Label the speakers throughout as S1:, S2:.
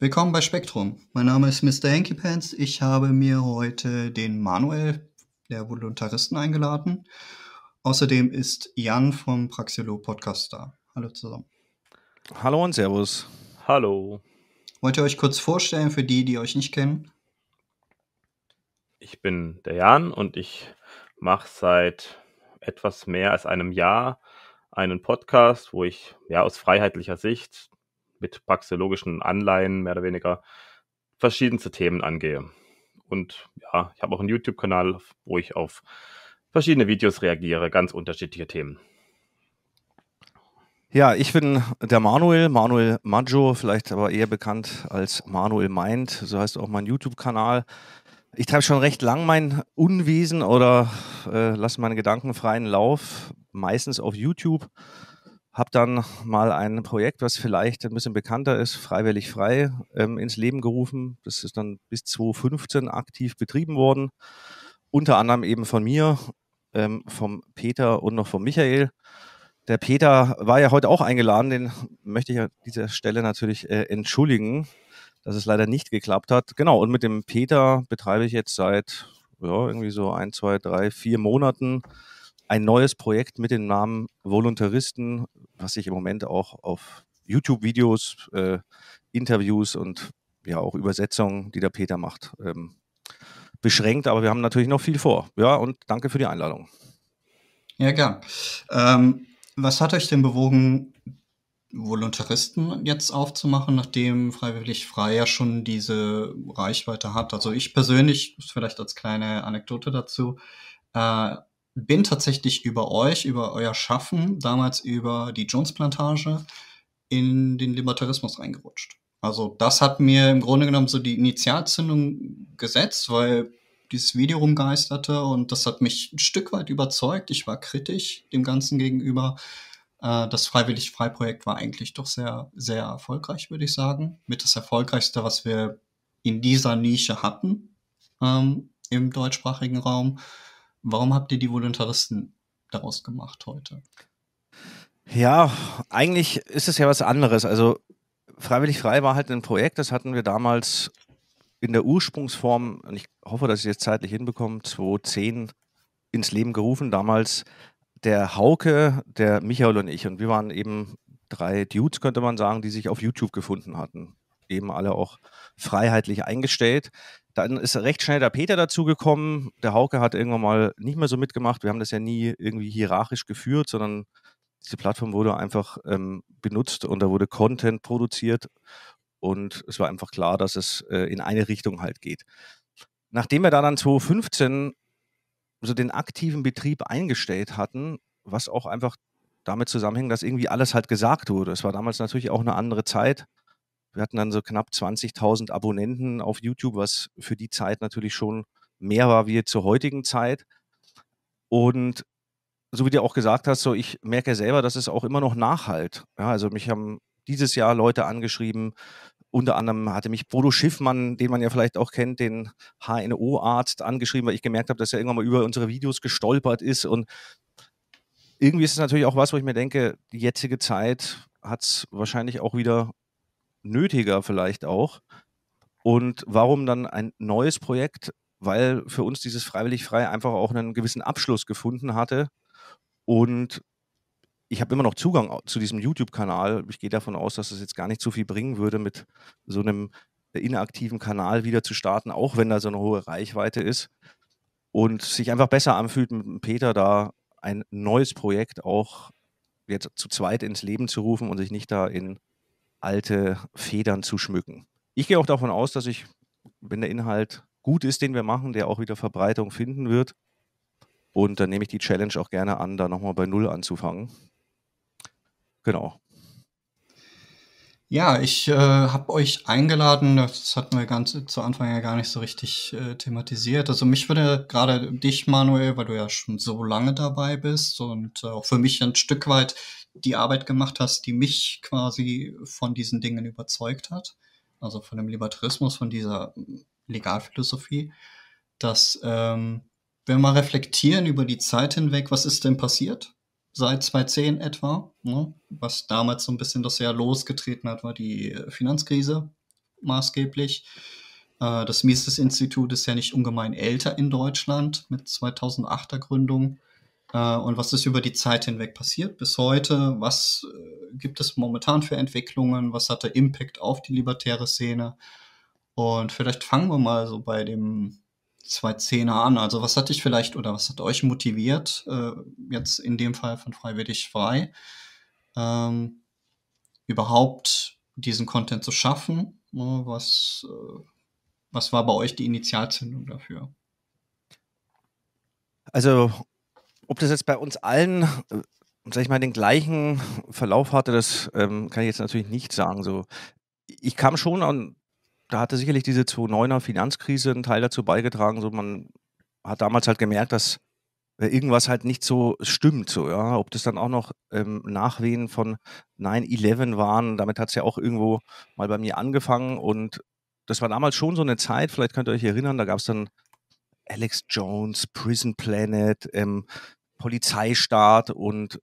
S1: Willkommen bei Spektrum. Mein Name ist Mr. Hanky Pants. Ich habe mir heute den Manuel, der Voluntaristen eingeladen. Außerdem ist Jan vom Praxilo Podcast da. Hallo zusammen.
S2: Hallo und Servus. Hallo.
S1: Wollt ihr euch kurz vorstellen für die, die euch nicht kennen?
S2: Ich bin der Jan und ich mache seit etwas mehr als einem Jahr einen Podcast, wo ich ja aus freiheitlicher Sicht mit praxeologischen Anleihen mehr oder weniger verschiedenste Themen angehe. Und ja, ich habe auch einen YouTube-Kanal, wo ich auf verschiedene Videos reagiere, ganz unterschiedliche Themen.
S3: Ja, ich bin der Manuel, Manuel Maggio, vielleicht aber eher bekannt als Manuel Meint, so heißt auch mein YouTube-Kanal. Ich treibe schon recht lang mein Unwesen oder äh, lasse meine Gedanken freien Lauf, meistens auf YouTube habe dann mal ein Projekt, was vielleicht ein bisschen bekannter ist, freiwillig frei, ähm, ins Leben gerufen. Das ist dann bis 2015 aktiv betrieben worden, unter anderem eben von mir, ähm, vom Peter und noch vom Michael. Der Peter war ja heute auch eingeladen, den möchte ich an dieser Stelle natürlich äh, entschuldigen, dass es leider nicht geklappt hat. Genau, und mit dem Peter betreibe ich jetzt seit ja, irgendwie so ein, zwei, drei, vier Monaten ein neues Projekt mit dem Namen Voluntaristen, was sich im Moment auch auf YouTube-Videos, äh, Interviews und ja auch Übersetzungen, die der Peter macht, ähm, beschränkt. Aber wir haben natürlich noch viel vor. Ja, und danke für die Einladung.
S1: Ja, gern. Ähm, was hat euch denn bewogen, Voluntaristen jetzt aufzumachen, nachdem Freiwillig Frei ja schon diese Reichweite hat? Also ich persönlich, vielleicht als kleine Anekdote dazu, äh, bin tatsächlich über euch, über euer Schaffen, damals über die Jones-Plantage, in den Libertarismus reingerutscht. Also das hat mir im Grunde genommen so die Initialzündung gesetzt, weil dieses Video rumgeisterte und das hat mich ein Stück weit überzeugt. Ich war kritisch dem Ganzen gegenüber. Äh, das Freiwillig-Frei-Projekt war eigentlich doch sehr, sehr erfolgreich, würde ich sagen. Mit das erfolgreichste, was wir in dieser Nische hatten ähm, im deutschsprachigen Raum. Warum habt ihr die Voluntaristen daraus gemacht heute?
S3: Ja, eigentlich ist es ja was anderes. Also Freiwillig Frei war halt ein Projekt, das hatten wir damals in der Ursprungsform, und ich hoffe, dass ich es jetzt zeitlich hinbekomme, 2010 ins Leben gerufen. Damals der Hauke, der Michael und ich. Und wir waren eben drei Dudes, könnte man sagen, die sich auf YouTube gefunden hatten. Eben alle auch freiheitlich eingestellt. Dann ist recht schnell der Peter dazugekommen. Der Hauke hat irgendwann mal nicht mehr so mitgemacht. Wir haben das ja nie irgendwie hierarchisch geführt, sondern diese Plattform wurde einfach ähm, benutzt und da wurde Content produziert. Und es war einfach klar, dass es äh, in eine Richtung halt geht. Nachdem wir da dann 2015 so den aktiven Betrieb eingestellt hatten, was auch einfach damit zusammenhängt, dass irgendwie alles halt gesagt wurde. Es war damals natürlich auch eine andere Zeit wir hatten dann so knapp 20.000 Abonnenten auf YouTube, was für die Zeit natürlich schon mehr war wie zur heutigen Zeit. Und so wie du auch gesagt hast, so ich merke selber, dass es auch immer noch nachhalt. Ja, also mich haben dieses Jahr Leute angeschrieben. Unter anderem hatte mich Bodo Schiffmann, den man ja vielleicht auch kennt, den HNO-Arzt angeschrieben, weil ich gemerkt habe, dass er irgendwann mal über unsere Videos gestolpert ist. Und irgendwie ist es natürlich auch was, wo ich mir denke, die jetzige Zeit hat es wahrscheinlich auch wieder nötiger vielleicht auch. Und warum dann ein neues Projekt? Weil für uns dieses Freiwillig Frei einfach auch einen gewissen Abschluss gefunden hatte. Und ich habe immer noch Zugang zu diesem YouTube-Kanal. Ich gehe davon aus, dass es das jetzt gar nicht so viel bringen würde, mit so einem inaktiven Kanal wieder zu starten, auch wenn da so eine hohe Reichweite ist. Und sich einfach besser anfühlt, mit Peter da ein neues Projekt auch jetzt zu zweit ins Leben zu rufen und sich nicht da in alte Federn zu schmücken. Ich gehe auch davon aus, dass ich, wenn der Inhalt gut ist, den wir machen, der auch wieder Verbreitung finden wird. Und dann nehme ich die Challenge auch gerne an, da nochmal bei Null anzufangen. Genau.
S1: Ja, ich äh, habe euch eingeladen, das hatten wir ganz zu Anfang ja gar nicht so richtig äh, thematisiert. Also mich würde gerade dich, Manuel, weil du ja schon so lange dabei bist und äh, auch für mich ein Stück weit die Arbeit gemacht hast, die mich quasi von diesen Dingen überzeugt hat, also von dem Libertarismus, von dieser Legalphilosophie, dass ähm, wenn wir reflektieren über die Zeit hinweg, was ist denn passiert? Seit 2010 etwa, ne? was damals so ein bisschen das Jahr losgetreten hat, war die Finanzkrise maßgeblich. Äh, das Mises-Institut ist ja nicht ungemein älter in Deutschland mit 2008er Gründung äh, und was ist über die Zeit hinweg passiert bis heute, was äh, gibt es momentan für Entwicklungen, was hat der Impact auf die libertäre Szene. Und vielleicht fangen wir mal so bei dem 2010er an. Also was hat dich vielleicht oder was hat euch motiviert, äh, jetzt in dem Fall von Freiwillig Frei, ähm, überhaupt diesen Content zu schaffen? Ne, was, äh, was war bei euch die Initialzündung dafür?
S3: Also ob das jetzt bei uns allen, äh, sag ich mal, den gleichen Verlauf hatte, das ähm, kann ich jetzt natürlich nicht sagen. So, ich kam schon an, da hatte sicherlich diese 2009er Finanzkrise einen Teil dazu beigetragen. So, man hat damals halt gemerkt, dass äh, irgendwas halt nicht so stimmt, so, ja. Ob das dann auch noch ähm, Nachwehen von 9-11 waren, damit hat es ja auch irgendwo mal bei mir angefangen. Und das war damals schon so eine Zeit, vielleicht könnt ihr euch erinnern, da gab es dann Alex Jones, Prison Planet, ähm, Polizeistaat und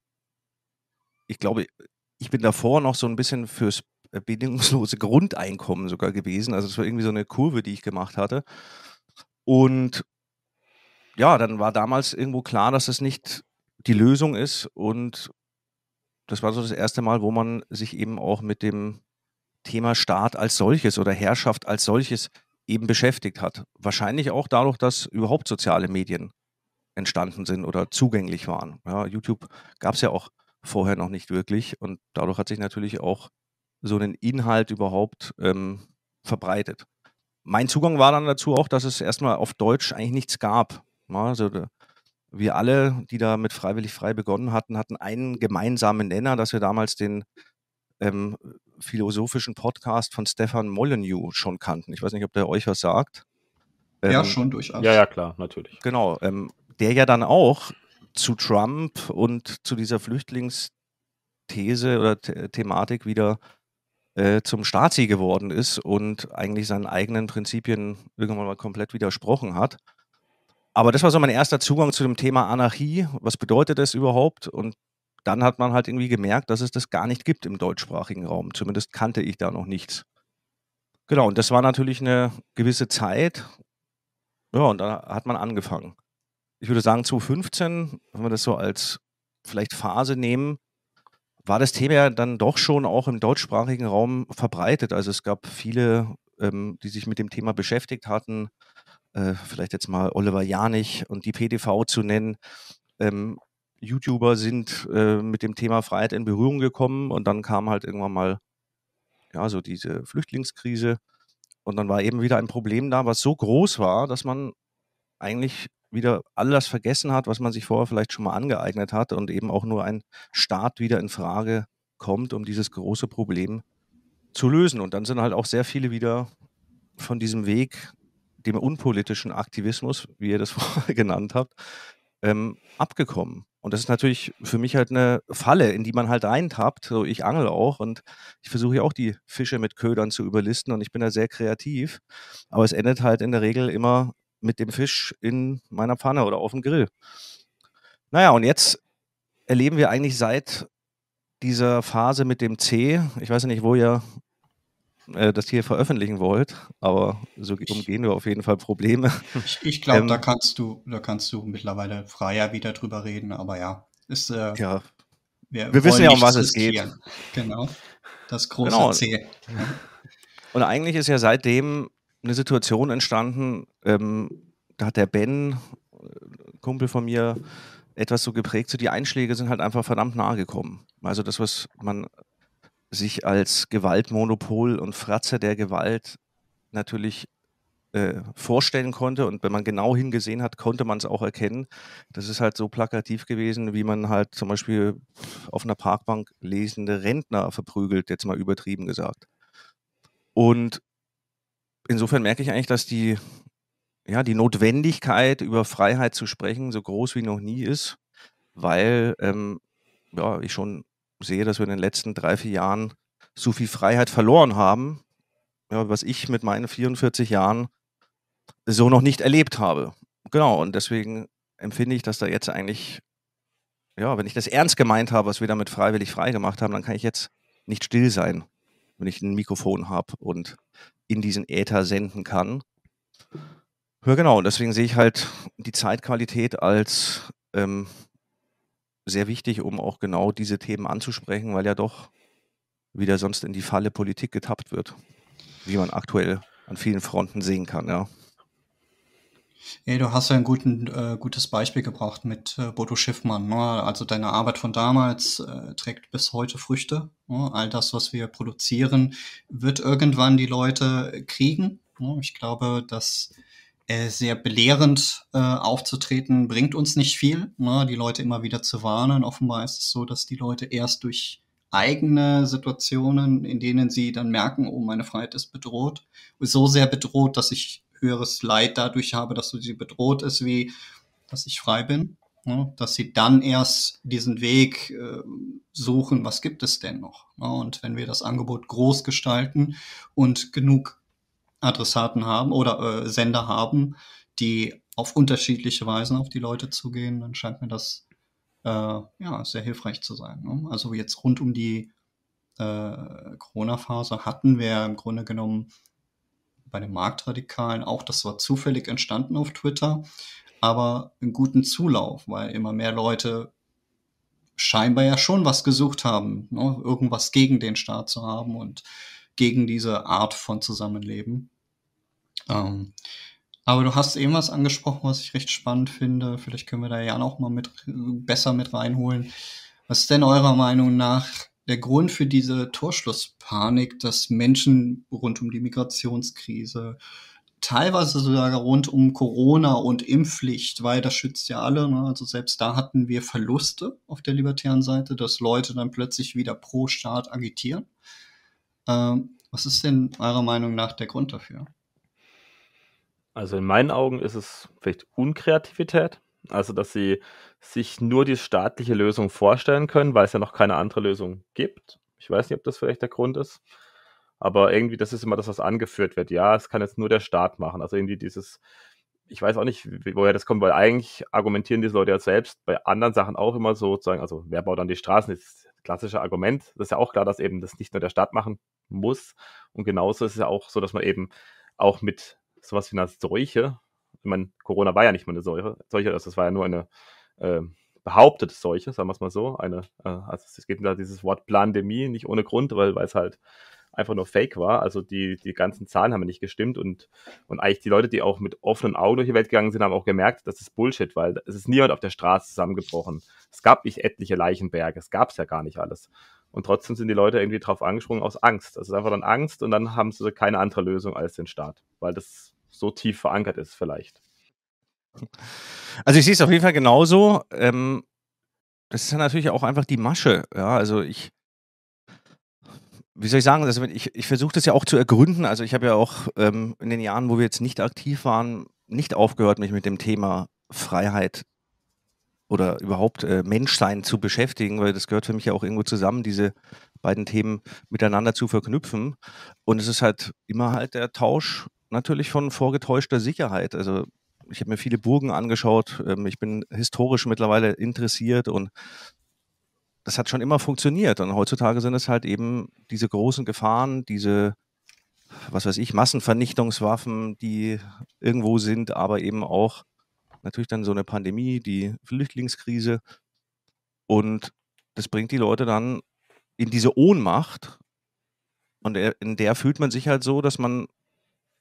S3: ich glaube, ich bin davor noch so ein bisschen fürs äh, bedingungslose Grundeinkommen sogar gewesen. Also es war irgendwie so eine Kurve, die ich gemacht hatte. Und ja, dann war damals irgendwo klar, dass das nicht die Lösung ist. Und das war so das erste Mal, wo man sich eben auch mit dem Thema Staat als solches oder Herrschaft als solches eben beschäftigt hat. Wahrscheinlich auch dadurch, dass überhaupt soziale Medien entstanden sind oder zugänglich waren. Ja, YouTube gab es ja auch vorher noch nicht wirklich und dadurch hat sich natürlich auch so ein Inhalt überhaupt ähm, verbreitet. Mein Zugang war dann dazu auch, dass es erstmal auf Deutsch eigentlich nichts gab. Ja, also wir alle, die da mit Freiwillig Frei begonnen hatten, hatten einen gemeinsamen Nenner, dass wir damals den ähm, philosophischen Podcast von Stefan Molyneux schon kannten. Ich weiß nicht, ob der euch was sagt. ja, ähm, schon durchaus. Ja, ja, klar, natürlich. Genau. Ähm, der ja dann auch zu Trump und zu dieser Flüchtlingsthese oder The Thematik wieder äh, zum Stasi geworden ist und eigentlich seinen eigenen Prinzipien irgendwann mal komplett widersprochen hat. Aber das war so mein erster Zugang zu dem Thema Anarchie. Was bedeutet das überhaupt? Und dann hat man halt irgendwie gemerkt, dass es das gar nicht gibt im deutschsprachigen Raum. Zumindest kannte ich da noch nichts. Genau, und das war natürlich eine gewisse Zeit. Ja, und da hat man angefangen ich würde sagen 2015, wenn wir das so als vielleicht Phase nehmen, war das Thema ja dann doch schon auch im deutschsprachigen Raum verbreitet. Also es gab viele, ähm, die sich mit dem Thema beschäftigt hatten, äh, vielleicht jetzt mal Oliver Janich und die PDV zu nennen. Ähm, YouTuber sind äh, mit dem Thema Freiheit in Berührung gekommen und dann kam halt irgendwann mal ja so diese Flüchtlingskrise und dann war eben wieder ein Problem da, was so groß war, dass man eigentlich wieder alles vergessen hat, was man sich vorher vielleicht schon mal angeeignet hat und eben auch nur ein Staat wieder in Frage kommt, um dieses große Problem zu lösen. Und dann sind halt auch sehr viele wieder von diesem Weg, dem unpolitischen Aktivismus, wie ihr das vorher genannt habt, ähm, abgekommen. Und das ist natürlich für mich halt eine Falle, in die man halt reintappt. So, ich angel auch und ich versuche ja auch die Fische mit Ködern zu überlisten und ich bin da sehr kreativ. Aber es endet halt in der Regel immer mit dem Fisch in meiner Pfanne oder auf dem Grill. Naja, und jetzt erleben wir eigentlich seit dieser Phase mit dem C, ich weiß nicht, wo ihr äh, das hier veröffentlichen wollt, aber so umgehen wir auf jeden Fall Probleme. Ich, ich glaube, ähm, da
S1: kannst du, da kannst du mittlerweile freier wieder drüber reden, aber ja, ist äh, ja. Wir, wir wissen ja, um was es geht. Genau.
S3: Das genau, große genau. C. Und eigentlich ist ja seitdem eine Situation entstanden, ähm, da hat der Ben, äh, Kumpel von mir, etwas so geprägt, so die Einschläge sind halt einfach verdammt nahe gekommen. Also das, was man sich als Gewaltmonopol und Fratze der Gewalt natürlich äh, vorstellen konnte und wenn man genau hingesehen hat, konnte man es auch erkennen. Das ist halt so plakativ gewesen, wie man halt zum Beispiel auf einer Parkbank lesende Rentner verprügelt, jetzt mal übertrieben gesagt. Und insofern merke ich eigentlich, dass die, ja, die Notwendigkeit, über Freiheit zu sprechen, so groß wie noch nie ist, weil ähm, ja, ich schon sehe, dass wir in den letzten drei, vier Jahren so viel Freiheit verloren haben, ja, was ich mit meinen 44 Jahren so noch nicht erlebt habe. Genau, und deswegen empfinde ich, dass da jetzt eigentlich, ja, wenn ich das ernst gemeint habe, was wir damit freiwillig frei gemacht haben, dann kann ich jetzt nicht still sein, wenn ich ein Mikrofon habe und in diesen Äther senden kann. Ja, genau. Und deswegen sehe ich halt die Zeitqualität als ähm, sehr wichtig, um auch genau diese Themen anzusprechen, weil ja doch wieder sonst in die Falle Politik getappt wird, wie man aktuell an vielen Fronten sehen kann, ja.
S1: Ey, du hast ja ein guten, äh, gutes Beispiel gebracht mit äh, Bodo Schiffmann. Ne? Also deine Arbeit von damals äh, trägt bis heute Früchte. Ne? All das, was wir produzieren, wird irgendwann die Leute kriegen. Ne? Ich glaube, dass äh, sehr belehrend äh, aufzutreten, bringt uns nicht viel. Ne? Die Leute immer wieder zu warnen. Offenbar ist es so, dass die Leute erst durch eigene Situationen, in denen sie dann merken, oh, meine Freiheit ist bedroht, so sehr bedroht, dass ich höheres Leid dadurch habe, dass sie bedroht ist, wie dass ich frei bin, ne? dass sie dann erst diesen Weg äh, suchen, was gibt es denn noch? Ne? Und wenn wir das Angebot groß gestalten und genug Adressaten haben oder äh, Sender haben, die auf unterschiedliche Weisen auf die Leute zugehen, dann scheint mir das äh, ja, sehr hilfreich zu sein. Ne? Also jetzt rund um die äh, Corona-Phase hatten wir im Grunde genommen bei den Marktradikalen auch. Das war zufällig entstanden auf Twitter, aber einen guten Zulauf, weil immer mehr Leute scheinbar ja schon was gesucht haben, ne? irgendwas gegen den Staat zu haben und gegen diese Art von Zusammenleben. Ähm, aber du hast eben was angesprochen, was ich recht spannend finde. Vielleicht können wir da ja noch mal mit, besser mit reinholen. Was ist denn eurer Meinung nach der Grund für diese Torschlusspanik, dass Menschen rund um die Migrationskrise, teilweise sogar rund um Corona und Impfpflicht, weil das schützt ja alle, ne? also selbst da hatten wir Verluste auf der libertären Seite, dass Leute dann plötzlich wieder pro Staat agitieren. Ähm, was ist denn eurer Meinung nach der Grund dafür?
S2: Also in meinen Augen ist es vielleicht Unkreativität, also, dass sie sich nur die staatliche Lösung vorstellen können, weil es ja noch keine andere Lösung gibt. Ich weiß nicht, ob das vielleicht der Grund ist. Aber irgendwie, das ist immer das, was angeführt wird. Ja, es kann jetzt nur der Staat machen. Also irgendwie dieses, ich weiß auch nicht, woher das kommt, weil eigentlich argumentieren diese Leute ja selbst bei anderen Sachen auch immer so sozusagen, also wer baut dann die Straßen, das ist das klassische Argument. Das ist ja auch klar, dass eben das nicht nur der Staat machen muss. Und genauso ist es ja auch so, dass man eben auch mit sowas wie einer Seuche ich meine, Corona war ja nicht mal eine Seuche, Seuche also es war ja nur eine äh, behauptete Seuche, sagen wir es mal so. Eine, äh, also es geht da dieses Wort Plandemie nicht ohne Grund, weil, es halt einfach nur Fake war. Also die, die ganzen Zahlen haben nicht gestimmt und, und eigentlich die Leute, die auch mit offenen Augen durch die Welt gegangen sind, haben auch gemerkt, das ist Bullshit, weil es ist niemand auf der Straße zusammengebrochen. Es gab nicht etliche Leichenberge, es gab es ja gar nicht alles. Und trotzdem sind die Leute irgendwie drauf angesprungen aus Angst. Das also ist einfach dann Angst und dann haben sie keine andere Lösung als den Staat, weil das so tief verankert ist vielleicht. Also ich sehe es auf jeden Fall genauso. Ähm,
S3: das ist ja natürlich auch einfach die Masche. Ja, also ich, wie soll ich sagen, also ich, ich versuche das ja auch zu ergründen. Also ich habe ja auch ähm, in den Jahren, wo wir jetzt nicht aktiv waren, nicht aufgehört, mich mit dem Thema Freiheit oder überhaupt äh, Menschsein zu beschäftigen, weil das gehört für mich ja auch irgendwo zusammen, diese beiden Themen miteinander zu verknüpfen. Und es ist halt immer halt der Tausch natürlich von vorgetäuschter Sicherheit. Also ich habe mir viele Burgen angeschaut. Ähm, ich bin historisch mittlerweile interessiert und das hat schon immer funktioniert. Und heutzutage sind es halt eben diese großen Gefahren, diese, was weiß ich, Massenvernichtungswaffen, die irgendwo sind, aber eben auch natürlich dann so eine Pandemie, die Flüchtlingskrise. Und das bringt die Leute dann in diese Ohnmacht. Und in der fühlt man sich halt so, dass man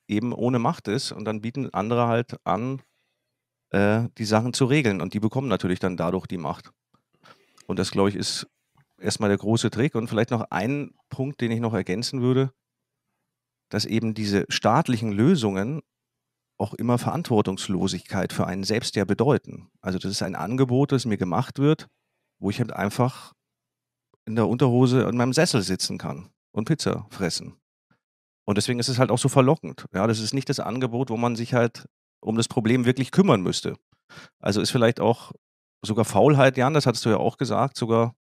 S3: eben ohne Macht ist und dann bieten andere halt an, äh, die Sachen zu regeln und die bekommen natürlich dann dadurch die Macht. Und das, glaube ich, ist erstmal der große Trick und vielleicht noch ein Punkt, den ich noch ergänzen würde, dass eben diese staatlichen Lösungen auch immer Verantwortungslosigkeit für einen selbst ja bedeuten. Also das ist ein Angebot, das mir gemacht wird, wo ich halt einfach in der Unterhose in meinem Sessel sitzen kann und Pizza fressen. Und deswegen ist es halt auch so verlockend. Ja, das ist nicht das Angebot, wo man sich halt um das Problem wirklich kümmern müsste. Also ist vielleicht auch sogar Faulheit, Jan, das hattest du ja auch gesagt, sogar,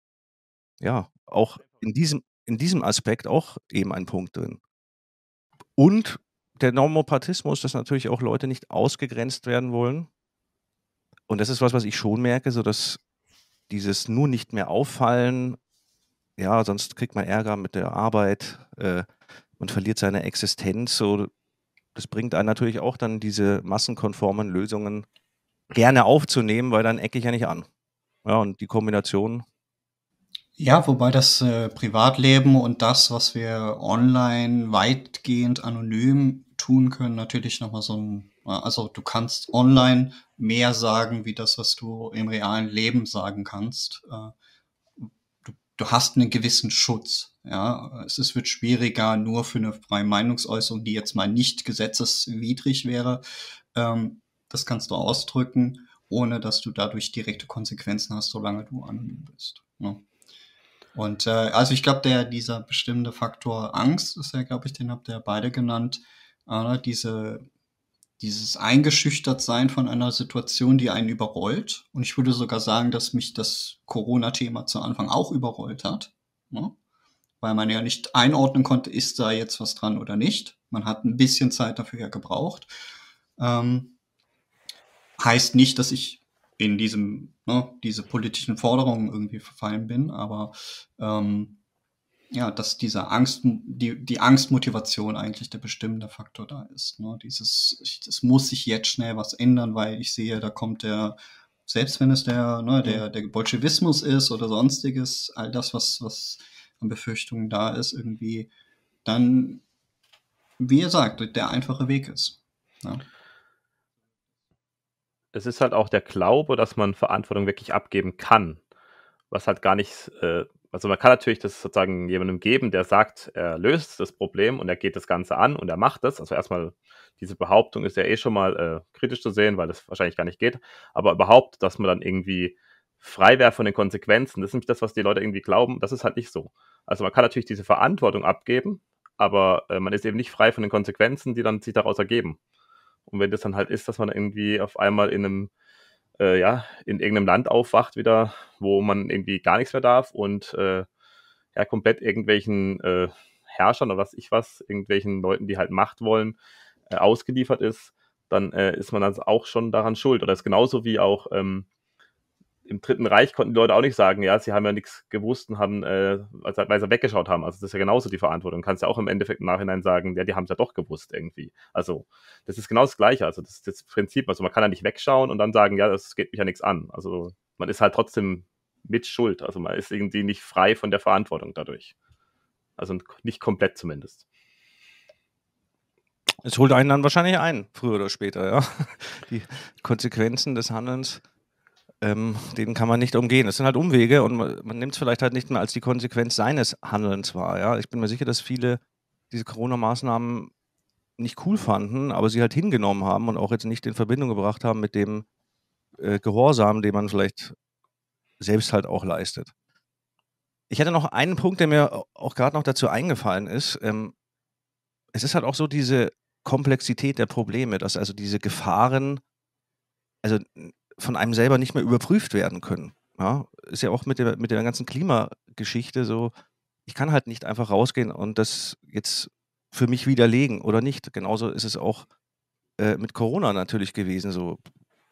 S3: ja, auch in diesem, in diesem Aspekt auch eben ein Punkt drin. Und der Normopathismus, dass natürlich auch Leute nicht ausgegrenzt werden wollen. Und das ist was, was ich schon merke, so dass dieses nur nicht mehr auffallen, ja, sonst kriegt man Ärger mit der Arbeit, äh, und verliert seine Existenz. So, das bringt einen natürlich auch dann diese massenkonformen Lösungen gerne aufzunehmen, weil dann ecke ich ja nicht an. Ja, und die Kombination.
S1: Ja, wobei das äh, Privatleben und das, was wir online weitgehend anonym tun können, natürlich nochmal so ein, also du kannst online mehr sagen, wie das, was du im realen Leben sagen kannst. Äh, du hast einen gewissen Schutz. Ja, es ist, wird schwieriger, nur für eine freie Meinungsäußerung, die jetzt mal nicht gesetzeswidrig wäre. Ähm, das kannst du ausdrücken, ohne dass du dadurch direkte Konsequenzen hast, solange du anonym bist. Ja. Ne? Und äh, also ich glaube, der dieser bestimmte Faktor Angst ist ja, glaube ich, den habt ihr beide genannt. Äh, diese dieses Eingeschüchtertsein von einer Situation, die einen überrollt. Und ich würde sogar sagen, dass mich das Corona-Thema zu Anfang auch überrollt hat, ne? weil man ja nicht einordnen konnte, ist da jetzt was dran oder nicht. Man hat ein bisschen Zeit dafür ja gebraucht. Ähm, heißt nicht, dass ich in diesem, ne, diese politischen Forderungen irgendwie verfallen bin, aber ähm, ja, dass diese Angst, die, die Angstmotivation eigentlich der bestimmende Faktor da ist. Ne? Dieses, es muss sich jetzt schnell was ändern, weil ich sehe, da kommt der, selbst wenn es der, ne, der, mhm. der Bolschewismus ist oder sonstiges, all das, was, was an Befürchtungen da ist, irgendwie, dann, wie ihr sagt, der einfache Weg ist. Ja. Ne?
S2: Es ist halt auch der Glaube, dass man Verantwortung wirklich abgeben kann, was halt gar nicht äh, also man kann natürlich das sozusagen jemandem geben, der sagt, er löst das Problem und er geht das Ganze an und er macht das. Also erstmal, diese Behauptung ist ja eh schon mal äh, kritisch zu sehen, weil das wahrscheinlich gar nicht geht. Aber überhaupt, dass man dann irgendwie frei wäre von den Konsequenzen, das ist nämlich das, was die Leute irgendwie glauben, das ist halt nicht so. Also man kann natürlich diese Verantwortung abgeben, aber äh, man ist eben nicht frei von den Konsequenzen, die dann sich daraus ergeben. Und wenn das dann halt ist, dass man irgendwie auf einmal in einem äh, ja, in irgendeinem Land aufwacht wieder, wo man irgendwie gar nichts mehr darf und äh, ja, komplett irgendwelchen äh, Herrschern oder was ich was, irgendwelchen Leuten, die halt Macht wollen, äh, ausgeliefert ist, dann äh, ist man dann also auch schon daran schuld. Oder ist genauso wie auch ähm, im Dritten Reich konnten die Leute auch nicht sagen, ja, sie haben ja nichts gewusst und haben, äh, weil sie weggeschaut haben. Also das ist ja genauso die Verantwortung. Du kannst ja auch im Endeffekt im Nachhinein sagen, ja, die haben es ja doch gewusst irgendwie. Also das ist genau das Gleiche. Also das ist das Prinzip. Also man kann ja nicht wegschauen und dann sagen, ja, das geht mich ja nichts an. Also man ist halt trotzdem mit Schuld. Also man ist irgendwie nicht frei von der Verantwortung dadurch. Also nicht komplett zumindest. Es holt einen dann wahrscheinlich ein, früher oder später, ja.
S3: Die Konsequenzen des Handelns ähm, den kann man nicht umgehen. Es sind halt Umwege und man, man nimmt es vielleicht halt nicht mehr als die Konsequenz seines Handelns wahr. Ja? Ich bin mir sicher, dass viele diese Corona-Maßnahmen nicht cool fanden, aber sie halt hingenommen haben und auch jetzt nicht in Verbindung gebracht haben mit dem äh, Gehorsam, den man vielleicht selbst halt auch leistet. Ich hätte noch einen Punkt, der mir auch gerade noch dazu eingefallen ist. Ähm, es ist halt auch so diese Komplexität der Probleme, dass also diese Gefahren, also von einem selber nicht mehr überprüft werden können. Ja, ist ja auch mit der, mit der ganzen Klimageschichte so, ich kann halt nicht einfach rausgehen und das jetzt für mich widerlegen oder nicht. Genauso ist es auch äh, mit Corona natürlich gewesen. So,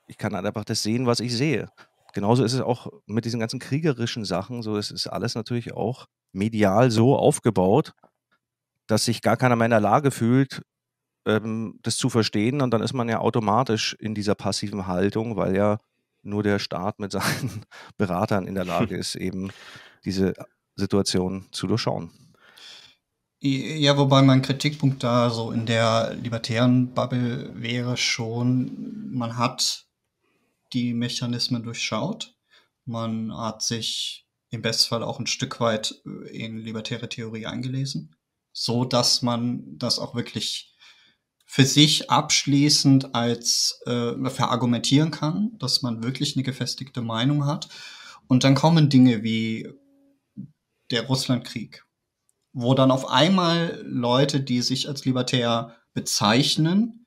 S3: ich kann halt einfach das sehen, was ich sehe. Genauso ist es auch mit diesen ganzen kriegerischen Sachen. So, es ist alles natürlich auch medial so aufgebaut, dass sich gar keiner mehr in der Lage fühlt, ähm, das zu verstehen. Und dann ist man ja automatisch in dieser passiven Haltung, weil ja nur der Staat mit seinen Beratern in der Lage ist, eben diese äh, Situation zu durchschauen.
S1: Ja, wobei mein Kritikpunkt da so in der libertären Bubble wäre schon, man hat die Mechanismen durchschaut, man hat sich im Bestfall auch ein Stück weit äh, in libertäre Theorie eingelesen, so dass man das auch wirklich für sich abschließend als äh, verargumentieren kann, dass man wirklich eine gefestigte Meinung hat. Und dann kommen Dinge wie der Russlandkrieg, wo dann auf einmal Leute, die sich als libertär bezeichnen,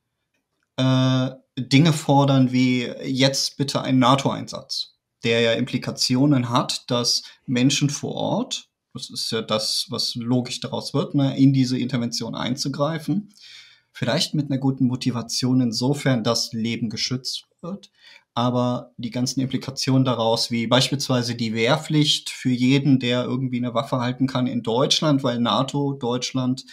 S1: äh, Dinge fordern wie jetzt bitte einen NATO-Einsatz, der ja Implikationen hat, dass Menschen vor Ort, das ist ja das, was logisch daraus wird, ne, in diese Intervention einzugreifen, Vielleicht mit einer guten Motivation insofern, dass Leben geschützt wird. Aber die ganzen Implikationen daraus, wie beispielsweise die Wehrpflicht für jeden, der irgendwie eine Waffe halten kann in Deutschland, weil NATO, Deutschland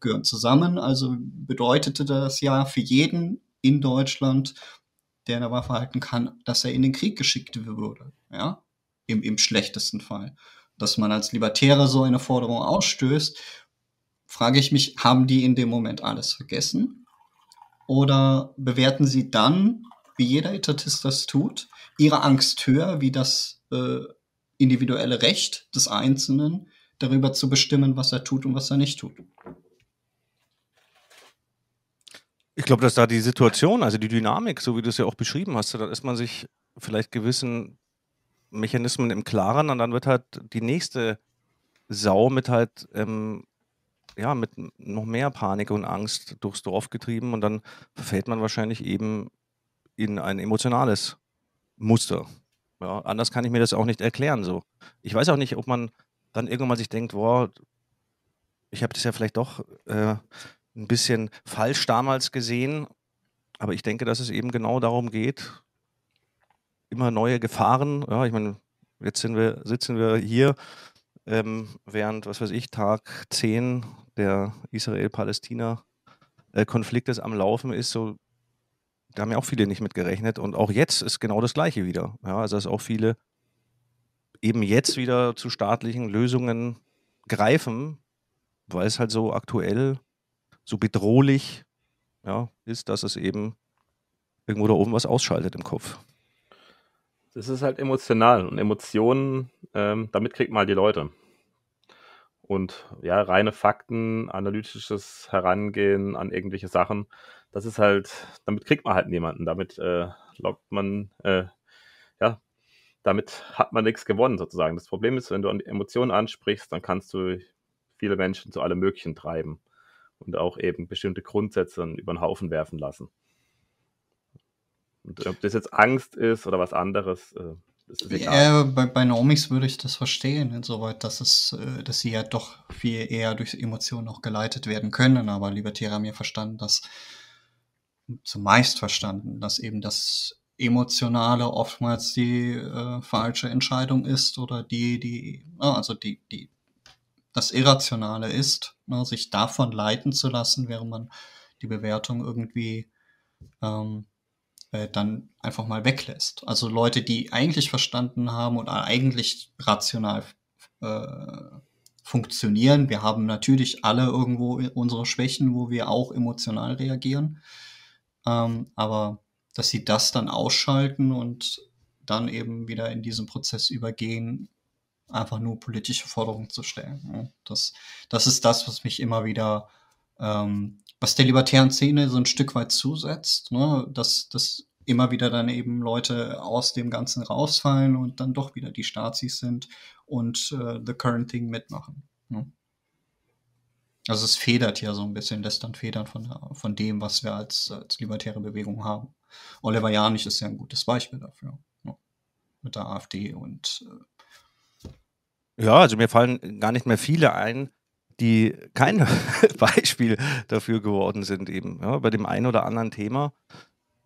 S1: gehören zusammen. Also bedeutete das ja für jeden in Deutschland, der eine Waffe halten kann, dass er in den Krieg geschickt würde. Ja? Im, im schlechtesten Fall. Dass man als Libertäre so eine Forderung ausstößt frage ich mich, haben die in dem Moment alles vergessen? Oder bewerten sie dann, wie jeder Etatist das tut, ihre Angst höher, wie das äh, individuelle Recht des Einzelnen darüber zu bestimmen, was er tut und was er nicht tut?
S3: Ich glaube, dass da die Situation, also die Dynamik, so wie du es ja auch beschrieben hast, da ist man sich vielleicht gewissen Mechanismen im Klaren und dann wird halt die nächste Sau mit halt ähm, ja, mit noch mehr Panik und Angst durchs Dorf getrieben und dann verfällt man wahrscheinlich eben in ein emotionales Muster. Ja, anders kann ich mir das auch nicht erklären. So. Ich weiß auch nicht, ob man dann irgendwann sich denkt, boah, ich habe das ja vielleicht doch äh, ein bisschen falsch damals gesehen, aber ich denke, dass es eben genau darum geht, immer neue Gefahren. Ja, ich meine, jetzt wir, sitzen wir hier ähm, während, was weiß ich, Tag 10 der Israel-Palästina-Konflikt ist am Laufen ist, so da haben ja auch viele nicht mit gerechnet. Und auch jetzt ist genau das Gleiche wieder. Ja, also dass auch viele eben jetzt wieder zu staatlichen Lösungen greifen, weil es halt so aktuell, so bedrohlich ja, ist, dass es eben irgendwo da oben was ausschaltet im Kopf.
S2: Das ist halt emotional und Emotionen, ähm, damit kriegt man halt die Leute. Und ja, reine Fakten, analytisches Herangehen an irgendwelche Sachen, das ist halt, damit kriegt man halt niemanden, damit äh, lockt man, äh, ja, damit hat man nichts gewonnen sozusagen. Das Problem ist, wenn du Emotionen ansprichst, dann kannst du viele Menschen zu allem Möglichen treiben und auch eben bestimmte Grundsätze über den Haufen werfen lassen. Und ob das jetzt Angst ist oder was anderes, äh, ist egal.
S1: Ja, bei, bei Nomics würde ich das verstehen, insoweit, dass, es, äh, dass sie ja doch viel eher durch Emotionen auch geleitet werden können. Aber Libertäre haben ja verstanden, dass, zumeist verstanden, dass eben das Emotionale oftmals die äh, falsche Entscheidung ist oder die, die, ne, also die, die, das Irrationale ist, ne, sich davon leiten zu lassen, während man die Bewertung irgendwie ähm, äh, dann einfach mal weglässt. Also Leute, die eigentlich verstanden haben und eigentlich rational äh, funktionieren. Wir haben natürlich alle irgendwo unsere Schwächen, wo wir auch emotional reagieren. Ähm, aber dass sie das dann ausschalten und dann eben wieder in diesen Prozess übergehen, einfach nur politische Forderungen zu stellen. Das, das ist das, was mich immer wieder ähm, was der libertären Szene so ein Stück weit zusetzt, ne? dass, dass immer wieder dann eben Leute aus dem Ganzen rausfallen und dann doch wieder die Stazis sind und äh, The Current Thing mitmachen. Ne? Also es federt ja so ein bisschen, lässt dann federn von, von dem, was wir als, als libertäre Bewegung haben.
S3: Oliver Janich ist ja ein gutes Beispiel dafür. Ne? Mit der AfD und äh ja, also mir fallen gar nicht mehr viele ein, die kein Beispiel dafür geworden sind eben. Ja, bei dem einen oder anderen Thema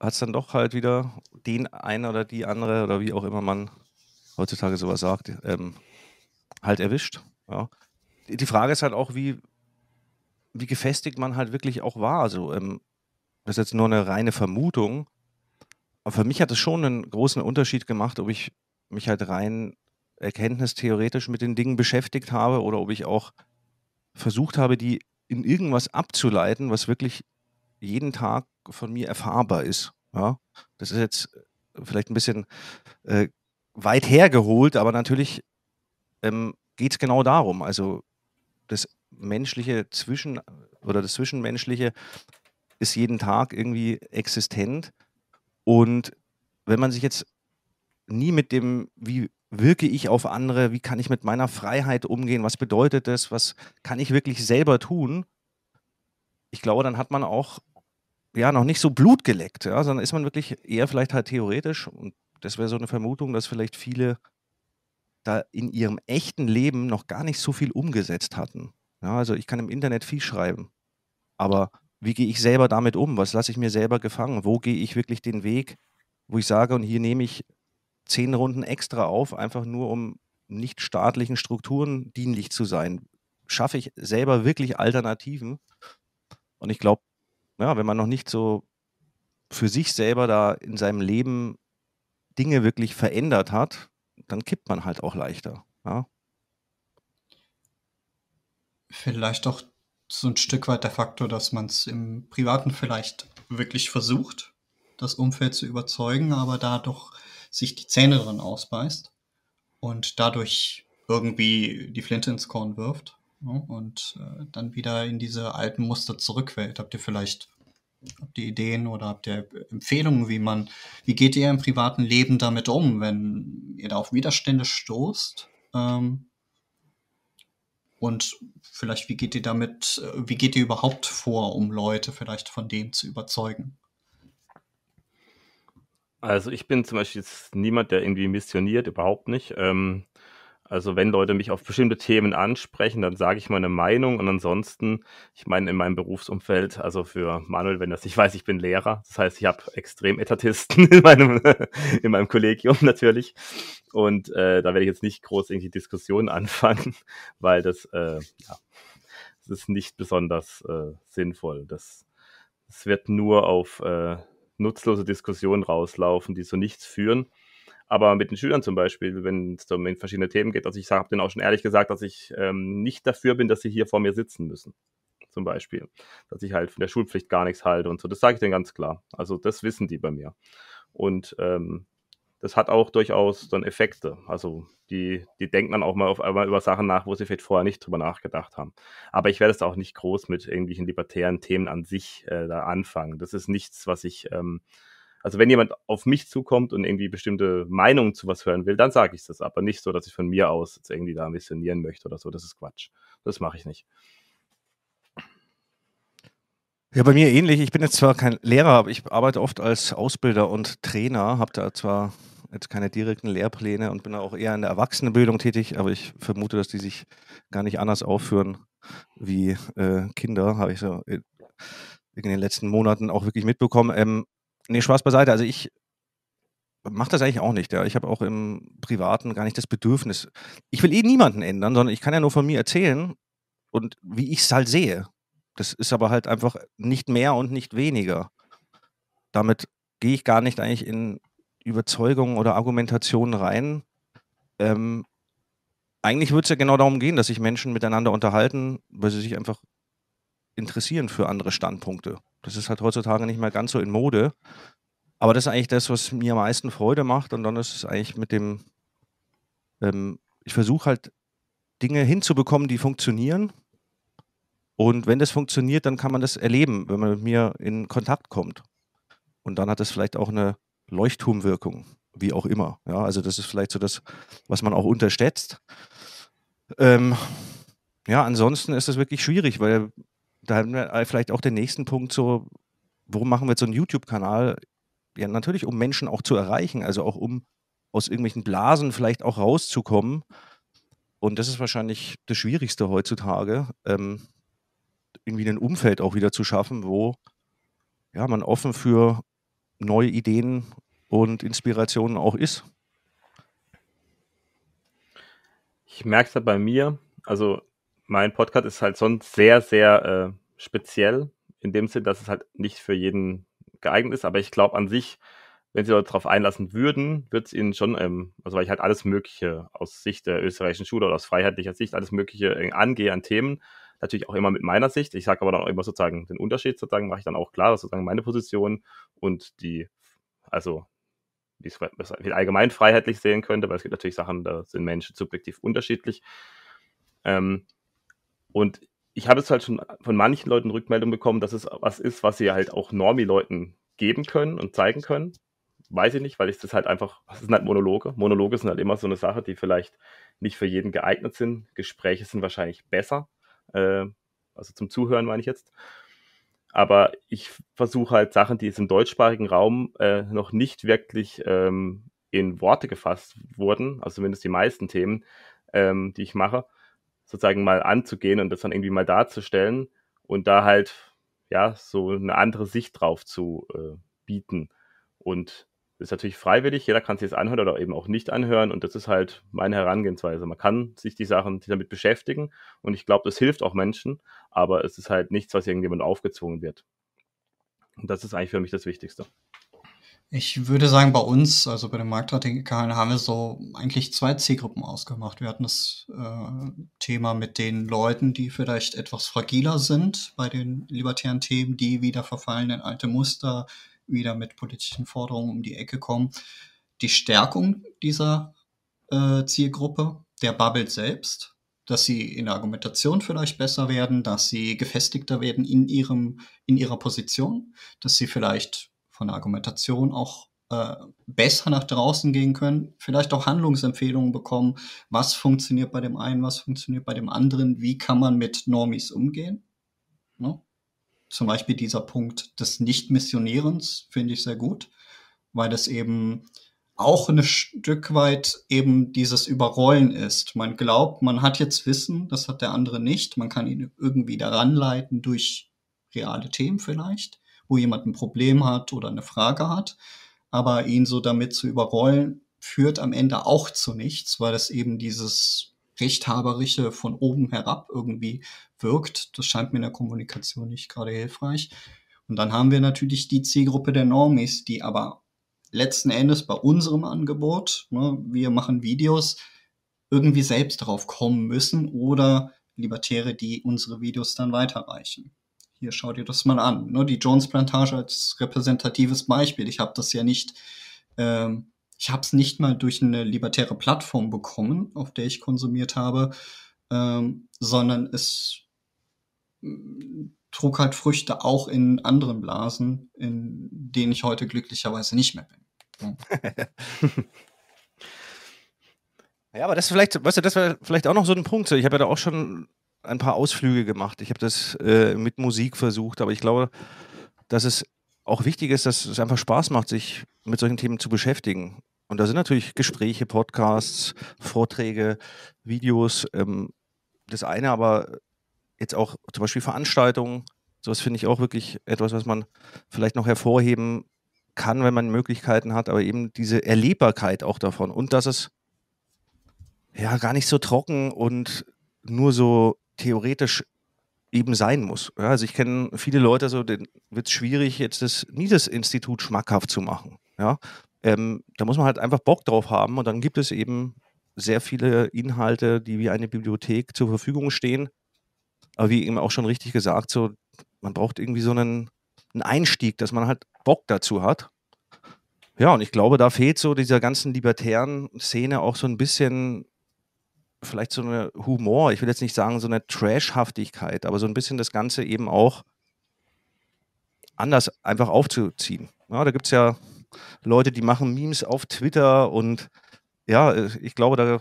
S3: hat es dann doch halt wieder den einen oder die andere oder wie auch immer man heutzutage sowas sagt, ähm, halt erwischt. Ja. Die Frage ist halt auch, wie, wie gefestigt man halt wirklich auch war. Also, ähm, das ist jetzt nur eine reine Vermutung. Aber für mich hat es schon einen großen Unterschied gemacht, ob ich mich halt rein erkenntnistheoretisch mit den Dingen beschäftigt habe oder ob ich auch versucht habe, die in irgendwas abzuleiten, was wirklich jeden Tag von mir erfahrbar ist. Ja? Das ist jetzt äh, vielleicht ein bisschen äh, weit hergeholt, aber natürlich ähm, geht es genau darum. Also das menschliche Zwischen äh, oder das Zwischenmenschliche ist jeden Tag irgendwie existent. Und wenn man sich jetzt nie mit dem, wie wirke ich auf andere? Wie kann ich mit meiner Freiheit umgehen? Was bedeutet das? Was kann ich wirklich selber tun? Ich glaube, dann hat man auch ja noch nicht so Blut geleckt, ja, sondern ist man wirklich eher vielleicht halt theoretisch und das wäre so eine Vermutung, dass vielleicht viele da in ihrem echten Leben noch gar nicht so viel umgesetzt hatten. Ja, also ich kann im Internet viel schreiben, aber wie gehe ich selber damit um? Was lasse ich mir selber gefangen? Wo gehe ich wirklich den Weg, wo ich sage, und hier nehme ich zehn Runden extra auf, einfach nur um nicht staatlichen Strukturen dienlich zu sein. Schaffe ich selber wirklich Alternativen? Und ich glaube, ja, wenn man noch nicht so für sich selber da in seinem Leben Dinge wirklich verändert hat, dann kippt man halt auch leichter. Ja?
S1: Vielleicht auch so ein Stück weit der Faktor, dass man es im Privaten vielleicht wirklich versucht, das Umfeld zu überzeugen, aber da doch sich die Zähne dran ausbeißt und dadurch irgendwie die Flinte ins Korn wirft ne? und äh, dann wieder in diese alten Muster zurückfällt. Habt ihr vielleicht habt ihr Ideen oder habt ihr Empfehlungen, wie man, wie geht ihr im privaten Leben damit um, wenn ihr da auf Widerstände stoßt? Ähm, und vielleicht, wie geht ihr damit, äh, wie geht ihr überhaupt vor, um Leute vielleicht von dem zu überzeugen?
S2: Also ich bin zum Beispiel jetzt niemand, der irgendwie missioniert, überhaupt nicht. Ähm, also wenn Leute mich auf bestimmte Themen ansprechen, dann sage ich meine Meinung und ansonsten, ich meine in meinem Berufsumfeld, also für Manuel, wenn das ich weiß, ich bin Lehrer, das heißt, ich habe extrem Etatisten in meinem in meinem Kollegium natürlich und äh, da werde ich jetzt nicht groß irgendwie Diskussionen anfangen, weil das äh, ja, das ist nicht besonders äh, sinnvoll. Das es wird nur auf äh, nutzlose Diskussionen rauslaufen, die so nichts führen. Aber mit den Schülern zum Beispiel, wenn es um verschiedene Themen geht, also ich habe denen auch schon ehrlich gesagt, dass ich ähm, nicht dafür bin, dass sie hier vor mir sitzen müssen. Zum Beispiel. Dass ich halt von der Schulpflicht gar nichts halte und so. Das sage ich denen ganz klar. Also das wissen die bei mir. Und ähm, das hat auch durchaus dann Effekte. Also die, die denken dann auch mal auf einmal über Sachen nach, wo sie vielleicht vorher nicht drüber nachgedacht haben. Aber ich werde es auch nicht groß mit irgendwelchen libertären Themen an sich äh, da anfangen. Das ist nichts, was ich, ähm, also wenn jemand auf mich zukommt und irgendwie bestimmte Meinungen zu was hören will, dann sage ich das. Aber nicht so, dass ich von mir aus jetzt irgendwie da missionieren möchte oder so. Das ist Quatsch. Das mache ich nicht.
S3: Ja, bei mir ähnlich. Ich bin jetzt zwar kein Lehrer, aber ich arbeite oft als Ausbilder und Trainer, habe da zwar jetzt keine direkten Lehrpläne und bin auch eher in der Erwachsenenbildung tätig, aber ich vermute, dass die sich gar nicht anders aufführen wie äh, Kinder, habe ich so äh, in den letzten Monaten auch wirklich mitbekommen. Ähm, nee, Spaß beiseite. Also ich mache das eigentlich auch nicht. Ja. Ich habe auch im Privaten gar nicht das Bedürfnis. Ich will eh niemanden ändern, sondern ich kann ja nur von mir erzählen und wie ich es halt sehe. Das ist aber halt einfach nicht mehr und nicht weniger. Damit gehe ich gar nicht eigentlich in Überzeugungen oder Argumentationen rein. Ähm, eigentlich würde es ja genau darum gehen, dass sich Menschen miteinander unterhalten, weil sie sich einfach interessieren für andere Standpunkte. Das ist halt heutzutage nicht mehr ganz so in Mode. Aber das ist eigentlich das, was mir am meisten Freude macht. Und dann ist es eigentlich mit dem, ähm, ich versuche halt Dinge hinzubekommen, die funktionieren. Und wenn das funktioniert, dann kann man das erleben, wenn man mit mir in Kontakt kommt. Und dann hat das vielleicht auch eine Leuchtturmwirkung, wie auch immer. Ja, also das ist vielleicht so das, was man auch unterstätzt. Ähm, ja, ansonsten ist das wirklich schwierig, weil da haben wir vielleicht auch den nächsten Punkt so, warum machen wir jetzt so einen YouTube-Kanal? Ja, natürlich, um Menschen auch zu erreichen, also auch um aus irgendwelchen Blasen vielleicht auch rauszukommen. Und das ist wahrscheinlich das Schwierigste heutzutage. Ähm, irgendwie ein Umfeld auch wieder zu schaffen, wo ja, man offen für neue Ideen und Inspirationen auch ist.
S2: Ich merke es ja halt bei mir, also mein Podcast ist halt sonst sehr, sehr äh, speziell, in dem Sinn, dass es halt nicht für jeden geeignet ist, aber ich glaube an sich, wenn sie darauf einlassen würden, wird es ihnen schon, ähm, also weil ich halt alles Mögliche aus Sicht der österreichischen Schule oder aus freiheitlicher Sicht alles Mögliche äh, angehe an Themen, Natürlich auch immer mit meiner Sicht. Ich sage aber dann auch immer sozusagen den Unterschied sozusagen, mache ich dann auch klar, dass sozusagen meine Position und die, also wie es allgemein freiheitlich sehen könnte, weil es gibt natürlich Sachen, da sind Menschen subjektiv unterschiedlich. Ähm, und ich habe es halt schon von manchen Leuten Rückmeldung bekommen, dass es was ist, was sie halt auch Normi-Leuten geben können und zeigen können. Weiß ich nicht, weil ich das halt einfach, das sind halt Monologe. Monologe sind halt immer so eine Sache, die vielleicht nicht für jeden geeignet sind. Gespräche sind wahrscheinlich besser äh, also zum Zuhören meine ich jetzt. Aber ich versuche halt Sachen, die jetzt im deutschsprachigen Raum äh, noch nicht wirklich ähm, in Worte gefasst wurden, also zumindest die meisten Themen, ähm, die ich mache, sozusagen mal anzugehen und das dann irgendwie mal darzustellen und da halt ja so eine andere Sicht drauf zu äh, bieten. Und das ist natürlich freiwillig, jeder kann sich das anhören oder eben auch nicht anhören und das ist halt meine Herangehensweise. Man kann sich die Sachen damit beschäftigen und ich glaube, das hilft auch Menschen, aber es ist halt nichts, was irgendjemand aufgezwungen wird. Und das ist eigentlich für mich das Wichtigste. Ich
S1: würde sagen, bei uns, also bei den Marktradikalen, haben wir so eigentlich zwei Zielgruppen ausgemacht. Wir hatten das äh, Thema mit den Leuten, die vielleicht etwas fragiler sind bei den libertären Themen, die wieder verfallen in alte Muster, wieder mit politischen Forderungen um die Ecke kommen. Die Stärkung dieser äh, Zielgruppe, der Bubble selbst, dass sie in der Argumentation vielleicht besser werden, dass sie gefestigter werden in ihrem, in ihrer Position, dass sie vielleicht von der Argumentation auch äh, besser nach draußen gehen können, vielleicht auch Handlungsempfehlungen bekommen, was funktioniert bei dem einen, was funktioniert bei dem anderen, wie kann man mit Normis umgehen. Ne? Zum Beispiel dieser Punkt des Nicht-Missionierens finde ich sehr gut, weil das eben auch ein Stück weit eben dieses Überrollen ist. Man glaubt, man hat jetzt Wissen, das hat der andere nicht. Man kann ihn irgendwie daran leiten durch reale Themen vielleicht, wo jemand ein Problem hat oder eine Frage hat. Aber ihn so damit zu überrollen, führt am Ende auch zu nichts, weil es eben dieses Rechthaberische von oben herab irgendwie wirkt. Das scheint mir in der Kommunikation nicht gerade hilfreich. Und dann haben wir natürlich die Zielgruppe der Normis, die aber letzten Endes bei unserem Angebot, ne, wir machen Videos, irgendwie selbst drauf kommen müssen oder Libertäre, die unsere Videos dann weiterreichen. Hier schaut ihr das mal an. Ne? Die Jones Plantage als repräsentatives Beispiel. Ich habe das ja nicht ähm, ich habe es nicht mal durch eine libertäre Plattform bekommen, auf der ich konsumiert habe, ähm, sondern es mm, trug halt Früchte auch in anderen Blasen, in denen ich heute glücklicherweise nicht mehr bin. Ja.
S3: Ja, aber das ist vielleicht, weißt du, das war vielleicht auch noch so ein Punkt. Ich habe ja da auch schon ein paar Ausflüge gemacht. Ich habe das äh, mit Musik versucht, aber ich glaube, dass es auch wichtig ist, dass es einfach Spaß macht, sich mit solchen Themen zu beschäftigen. Und da sind natürlich Gespräche, Podcasts, Vorträge, Videos. Ähm, das eine aber jetzt auch zum Beispiel Veranstaltungen. Sowas finde ich auch wirklich etwas, was man vielleicht noch hervorheben kann, wenn man Möglichkeiten hat, aber eben diese Erlebbarkeit auch davon und dass es ja gar nicht so trocken und nur so theoretisch eben sein muss. Ja, also ich kenne viele Leute, so denen wird es schwierig, jetzt das Niedes-Institut schmackhaft zu machen. Ja, ähm, da muss man halt einfach Bock drauf haben und dann gibt es eben sehr viele Inhalte, die wie eine Bibliothek zur Verfügung stehen. Aber wie eben auch schon richtig gesagt, so, man braucht irgendwie so einen, einen Einstieg, dass man halt Bock dazu hat. Ja, und ich glaube, da fehlt so dieser ganzen libertären Szene auch so ein bisschen vielleicht so eine Humor, ich will jetzt nicht sagen so eine Trashhaftigkeit, aber so ein bisschen das Ganze eben auch anders einfach aufzuziehen. Ja, da gibt es ja Leute, die machen Memes auf Twitter und ja, ich glaube, da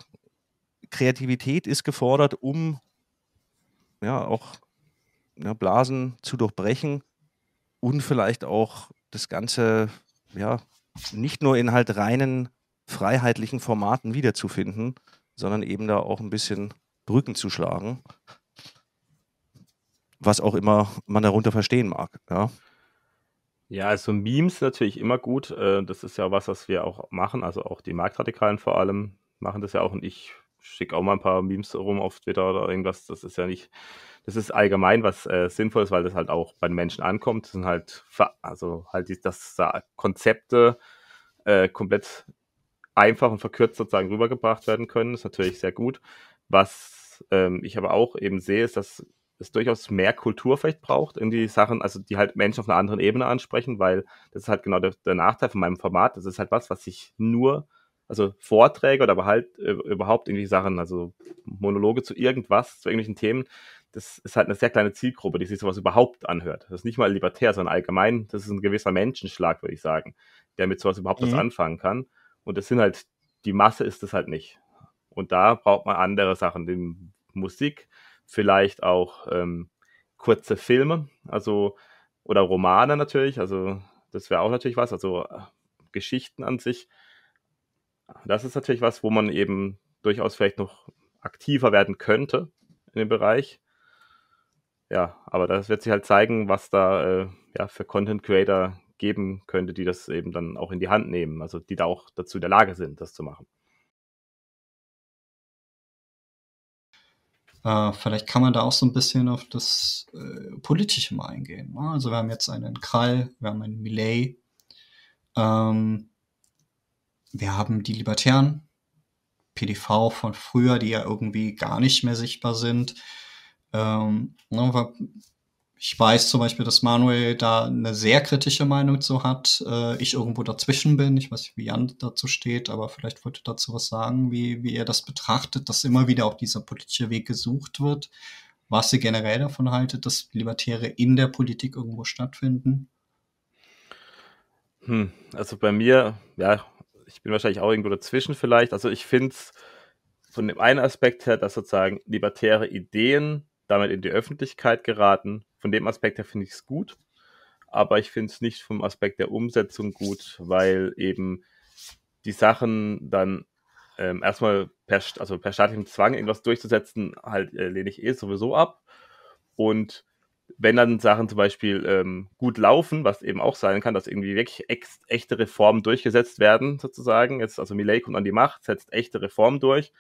S3: Kreativität ist gefordert, um ja auch ja, Blasen zu durchbrechen und vielleicht auch das Ganze ja nicht nur in halt reinen freiheitlichen Formaten wiederzufinden, sondern eben da auch ein bisschen Brücken zu schlagen, was auch immer man darunter verstehen mag. Ja.
S2: Ja, also Memes natürlich immer gut. Äh, das ist ja was, was wir auch machen. Also auch die Marktradikalen vor allem machen das ja auch. Und ich schicke auch mal ein paar Memes rum auf Twitter oder irgendwas. Das ist ja nicht, das ist allgemein was äh, Sinnvolles, weil das halt auch bei den Menschen ankommt. Das sind halt, also halt, die, dass da Konzepte äh, komplett einfach und verkürzt sozusagen rübergebracht werden können. Das ist natürlich sehr gut. Was ähm, ich aber auch eben sehe, ist, dass es durchaus mehr Kultur vielleicht braucht in die Sachen, also die halt Menschen auf einer anderen Ebene ansprechen, weil das ist halt genau der, der Nachteil von meinem Format. Das ist halt was, was ich nur, also Vorträge oder halt äh, überhaupt irgendwie Sachen, also Monologe zu irgendwas, zu irgendwelchen Themen, das ist halt eine sehr kleine Zielgruppe, die sich sowas überhaupt anhört. Das ist nicht mal libertär, sondern allgemein, das ist ein gewisser Menschenschlag, würde ich sagen, der mit sowas überhaupt mhm. was anfangen kann. Und das sind halt, die Masse ist das halt nicht. Und da braucht man andere Sachen, die Musik, vielleicht auch ähm, kurze Filme, also oder Romane natürlich, also das wäre auch natürlich was, also äh, Geschichten an sich. Das ist natürlich was, wo man eben durchaus vielleicht noch aktiver werden könnte in dem Bereich. Ja, aber das wird sich halt zeigen, was da äh, ja, für Content Creator geben könnte, die das eben dann auch in die Hand nehmen, also die da auch dazu in der Lage sind, das zu machen.
S1: Äh, vielleicht kann man da auch so ein bisschen auf das äh, Politische mal eingehen. Ne? Also wir haben jetzt einen Krall, wir haben einen Millet, ähm, wir haben die Libertären, PDV von früher, die ja irgendwie gar nicht mehr sichtbar sind. Ähm, ne, ich weiß zum Beispiel, dass Manuel da eine sehr kritische Meinung zu hat. Äh, ich irgendwo dazwischen bin. Ich weiß nicht, wie Jan dazu steht, aber vielleicht wollt ihr dazu was sagen, wie, wie ihr das betrachtet, dass immer wieder auch dieser politische Weg gesucht wird. Was ihr generell davon haltet, dass Libertäre in der Politik irgendwo stattfinden?
S2: Hm, also bei mir, ja, ich bin wahrscheinlich auch irgendwo dazwischen vielleicht. Also ich finde es von dem einen Aspekt her, dass sozusagen libertäre Ideen damit in die Öffentlichkeit geraten von dem Aspekt her finde ich es gut, aber ich finde es nicht vom Aspekt der Umsetzung gut, weil eben die Sachen dann ähm, erstmal per, also per staatlichen Zwang irgendwas durchzusetzen, halt äh, lehne ich eh sowieso ab. Und wenn dann Sachen zum Beispiel ähm, gut laufen, was eben auch sein kann, dass irgendwie wirklich ex, echte Reformen durchgesetzt werden, sozusagen. Jetzt, also Millet kommt an die Macht, setzt echte Reformen durch,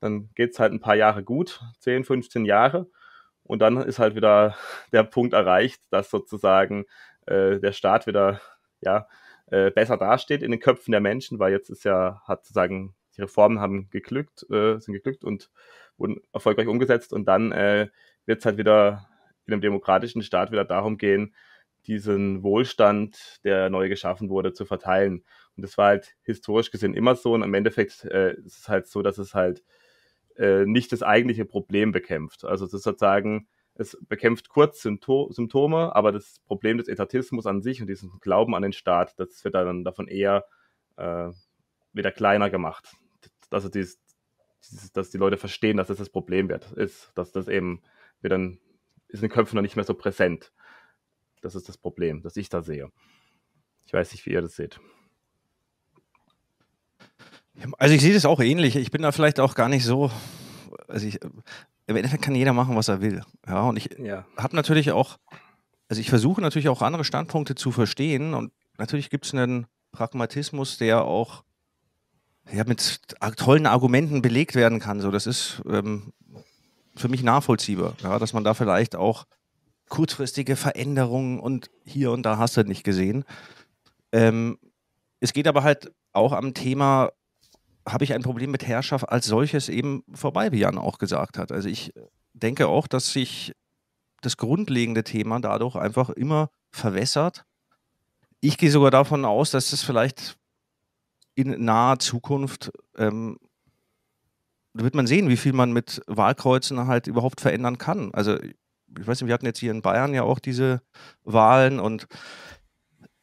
S2: dann geht es halt ein paar Jahre gut, 10, 15 Jahre. Und dann ist halt wieder der Punkt erreicht, dass sozusagen äh, der Staat wieder ja, äh, besser dasteht in den Köpfen der Menschen, weil jetzt ist ja, hat sozusagen, die Reformen haben geglückt, äh, sind geglückt und wurden erfolgreich umgesetzt und dann äh, wird es halt wieder in einem demokratischen Staat wieder darum gehen, diesen Wohlstand, der neu geschaffen wurde, zu verteilen. Und das war halt historisch gesehen immer so. Und im Endeffekt äh, ist es halt so, dass es halt äh, nicht das eigentliche Problem bekämpft. Also es sozusagen, es bekämpft kurz Sympto Symptome, aber das Problem des Etatismus an sich und diesen Glauben an den Staat, das wird dann davon eher äh, wieder kleiner gemacht. Also dieses, dieses, dass die Leute verstehen, dass das das Problem wird, ist, dass das eben wieder ein, ist in den Köpfen noch nicht mehr so präsent. Das ist das Problem, das ich da sehe. Ich weiß nicht, wie ihr das seht. Also ich sehe das auch ähnlich. Ich bin da vielleicht auch gar nicht so.
S3: Also ich, im Endeffekt kann jeder machen, was er will. Ja, und ich ja. habe natürlich auch, also ich versuche natürlich auch andere Standpunkte zu verstehen und natürlich gibt es einen Pragmatismus, der auch ja, mit tollen Argumenten belegt werden kann. So, das ist ähm, für mich nachvollziehbar, ja, dass man da vielleicht auch kurzfristige Veränderungen und hier und da hast du nicht gesehen. Ähm, es geht aber halt auch am Thema habe ich ein Problem mit Herrschaft als solches eben vorbei, wie Jan auch gesagt hat. Also ich denke auch, dass sich das grundlegende Thema dadurch einfach immer verwässert. Ich gehe sogar davon aus, dass das vielleicht in naher Zukunft, ähm, da wird man sehen, wie viel man mit Wahlkreuzen halt überhaupt verändern kann. Also ich weiß nicht, wir hatten jetzt hier in Bayern ja auch diese Wahlen und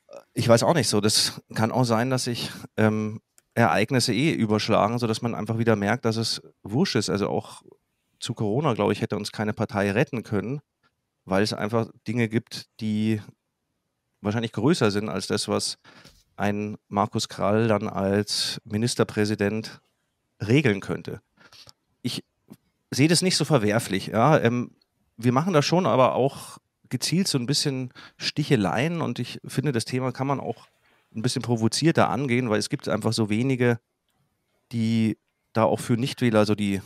S3: äh, ich weiß auch nicht so, das kann auch sein, dass ich... ähm, Ereignisse eh überschlagen, sodass man einfach wieder merkt, dass es wurscht ist. Also auch zu Corona, glaube ich, hätte uns keine Partei retten können, weil es einfach Dinge gibt, die wahrscheinlich größer sind als das, was ein Markus Krall dann als Ministerpräsident regeln könnte. Ich sehe das nicht so verwerflich. Ja? Ähm, wir machen da schon aber auch gezielt so ein bisschen Sticheleien und ich finde, das Thema kann man auch ein bisschen provozierter angehen, weil es gibt einfach so wenige, die da auch für Nichtwähler so die,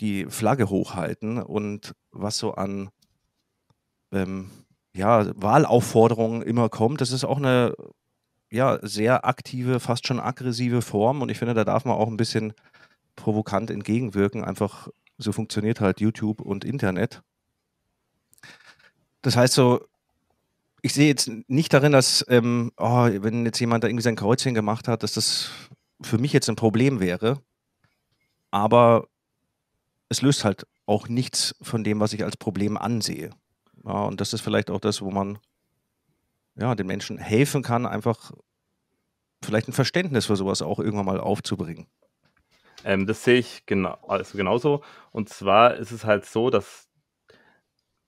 S3: die Flagge hochhalten und was so an ähm, ja, Wahlaufforderungen immer kommt. Das ist auch eine ja, sehr aktive, fast schon aggressive Form und ich finde, da darf man auch ein bisschen provokant entgegenwirken. Einfach so funktioniert halt YouTube und Internet. Das heißt so, ich sehe jetzt nicht darin, dass, ähm, oh, wenn jetzt jemand da irgendwie sein Kreuzchen gemacht hat, dass das für mich jetzt ein Problem wäre. Aber es löst halt auch nichts von dem, was ich als Problem ansehe. Ja, und das ist vielleicht auch das, wo man ja, den Menschen helfen kann, einfach vielleicht ein Verständnis für sowas auch irgendwann mal aufzubringen.
S2: Ähm, das sehe ich genau, also genauso. Und zwar ist es halt so, dass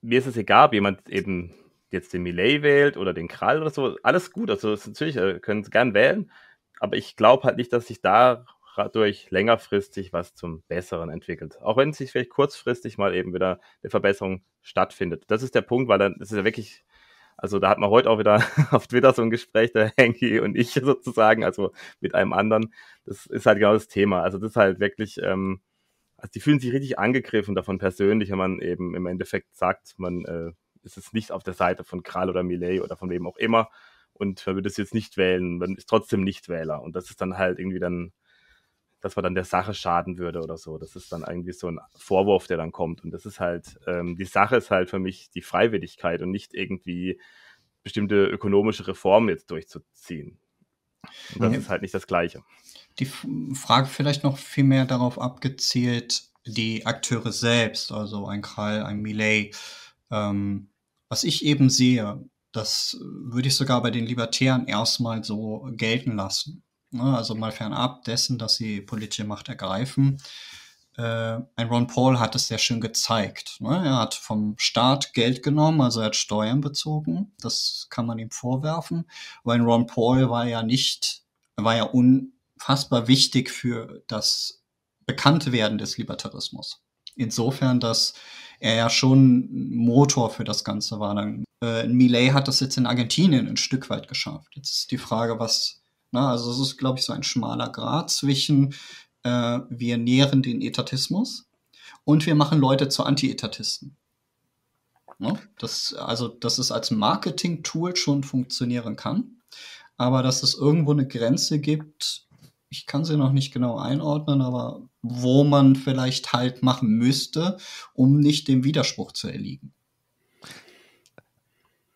S2: mir ist es egal, ob jemand eben jetzt den Millet wählt oder den Krall oder so, alles gut. Also natürlich äh, können sie gern wählen, aber ich glaube halt nicht, dass sich dadurch längerfristig was zum Besseren entwickelt. Auch wenn sich vielleicht kurzfristig mal eben wieder eine Verbesserung stattfindet. Das ist der Punkt, weil dann das ist ja wirklich, also da hat man heute auch wieder auf Twitter so ein Gespräch, der Henki und ich sozusagen, also mit einem anderen. Das ist halt genau das Thema. Also das ist halt wirklich, ähm, also die fühlen sich richtig angegriffen davon persönlich, wenn man eben im Endeffekt sagt, man äh, ist es nicht auf der Seite von Kral oder Millet oder von wem auch immer. Und wer würde es jetzt nicht wählen, dann ist trotzdem nicht Wähler. Und das ist dann halt irgendwie dann, dass man dann der Sache schaden würde oder so. Das ist dann irgendwie so ein Vorwurf, der dann kommt. Und das ist halt, ähm, die Sache ist halt für mich die Freiwilligkeit und nicht irgendwie bestimmte ökonomische Reformen jetzt durchzuziehen. Und das okay. Mhm. ist halt nicht das Gleiche.
S1: Die Frage vielleicht noch viel mehr darauf abgezielt, die Akteure selbst, also ein Krall, ein Millet, ähm, was ich eben sehe, das äh, würde ich sogar bei den Libertären erstmal so gelten lassen. Ne? Also mal fernab dessen, dass sie politische Macht ergreifen. Äh, ein Ron Paul hat es sehr schön gezeigt. Ne? Er hat vom Staat Geld genommen, also er hat Steuern bezogen. Das kann man ihm vorwerfen. Weil ein Ron Paul war ja nicht, war ja unfassbar wichtig für das Bekanntwerden des Libertarismus. Insofern, dass er ja schon Motor für das Ganze war. Dann, äh, Millet hat das jetzt in Argentinien ein Stück weit geschafft. Jetzt ist die Frage, was, na, ne, also es ist, glaube ich, so ein schmaler Grad zwischen äh, wir nähren den Etatismus und wir machen Leute zu Anti-Etatisten. Ne? Das, also, dass es als Marketing-Tool schon funktionieren kann, aber dass es irgendwo eine Grenze gibt, ich kann sie noch nicht genau einordnen, aber wo man vielleicht halt machen
S3: müsste, um nicht dem Widerspruch zu erliegen.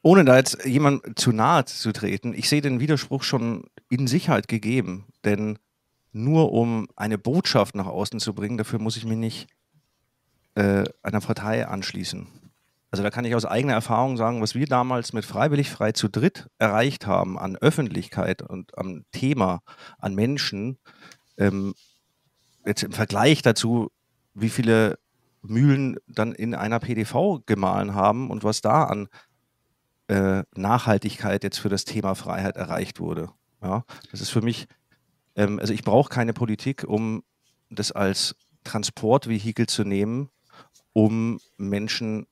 S3: Ohne da jetzt jemand zu nahe zu treten, ich sehe den Widerspruch schon in Sicherheit gegeben, denn nur um eine Botschaft nach außen zu bringen, dafür muss ich mich nicht äh, einer Partei anschließen. Also da kann ich aus eigener Erfahrung sagen, was wir damals mit Freiwillig Frei zu Dritt erreicht haben an Öffentlichkeit und am Thema, an Menschen, ähm, jetzt im Vergleich dazu, wie viele Mühlen dann in einer PDV gemahlen haben und was da an äh, Nachhaltigkeit jetzt für das Thema Freiheit erreicht wurde. Ja, das ist für mich, ähm, also ich brauche keine Politik, um das als Transportvehikel zu nehmen, um Menschen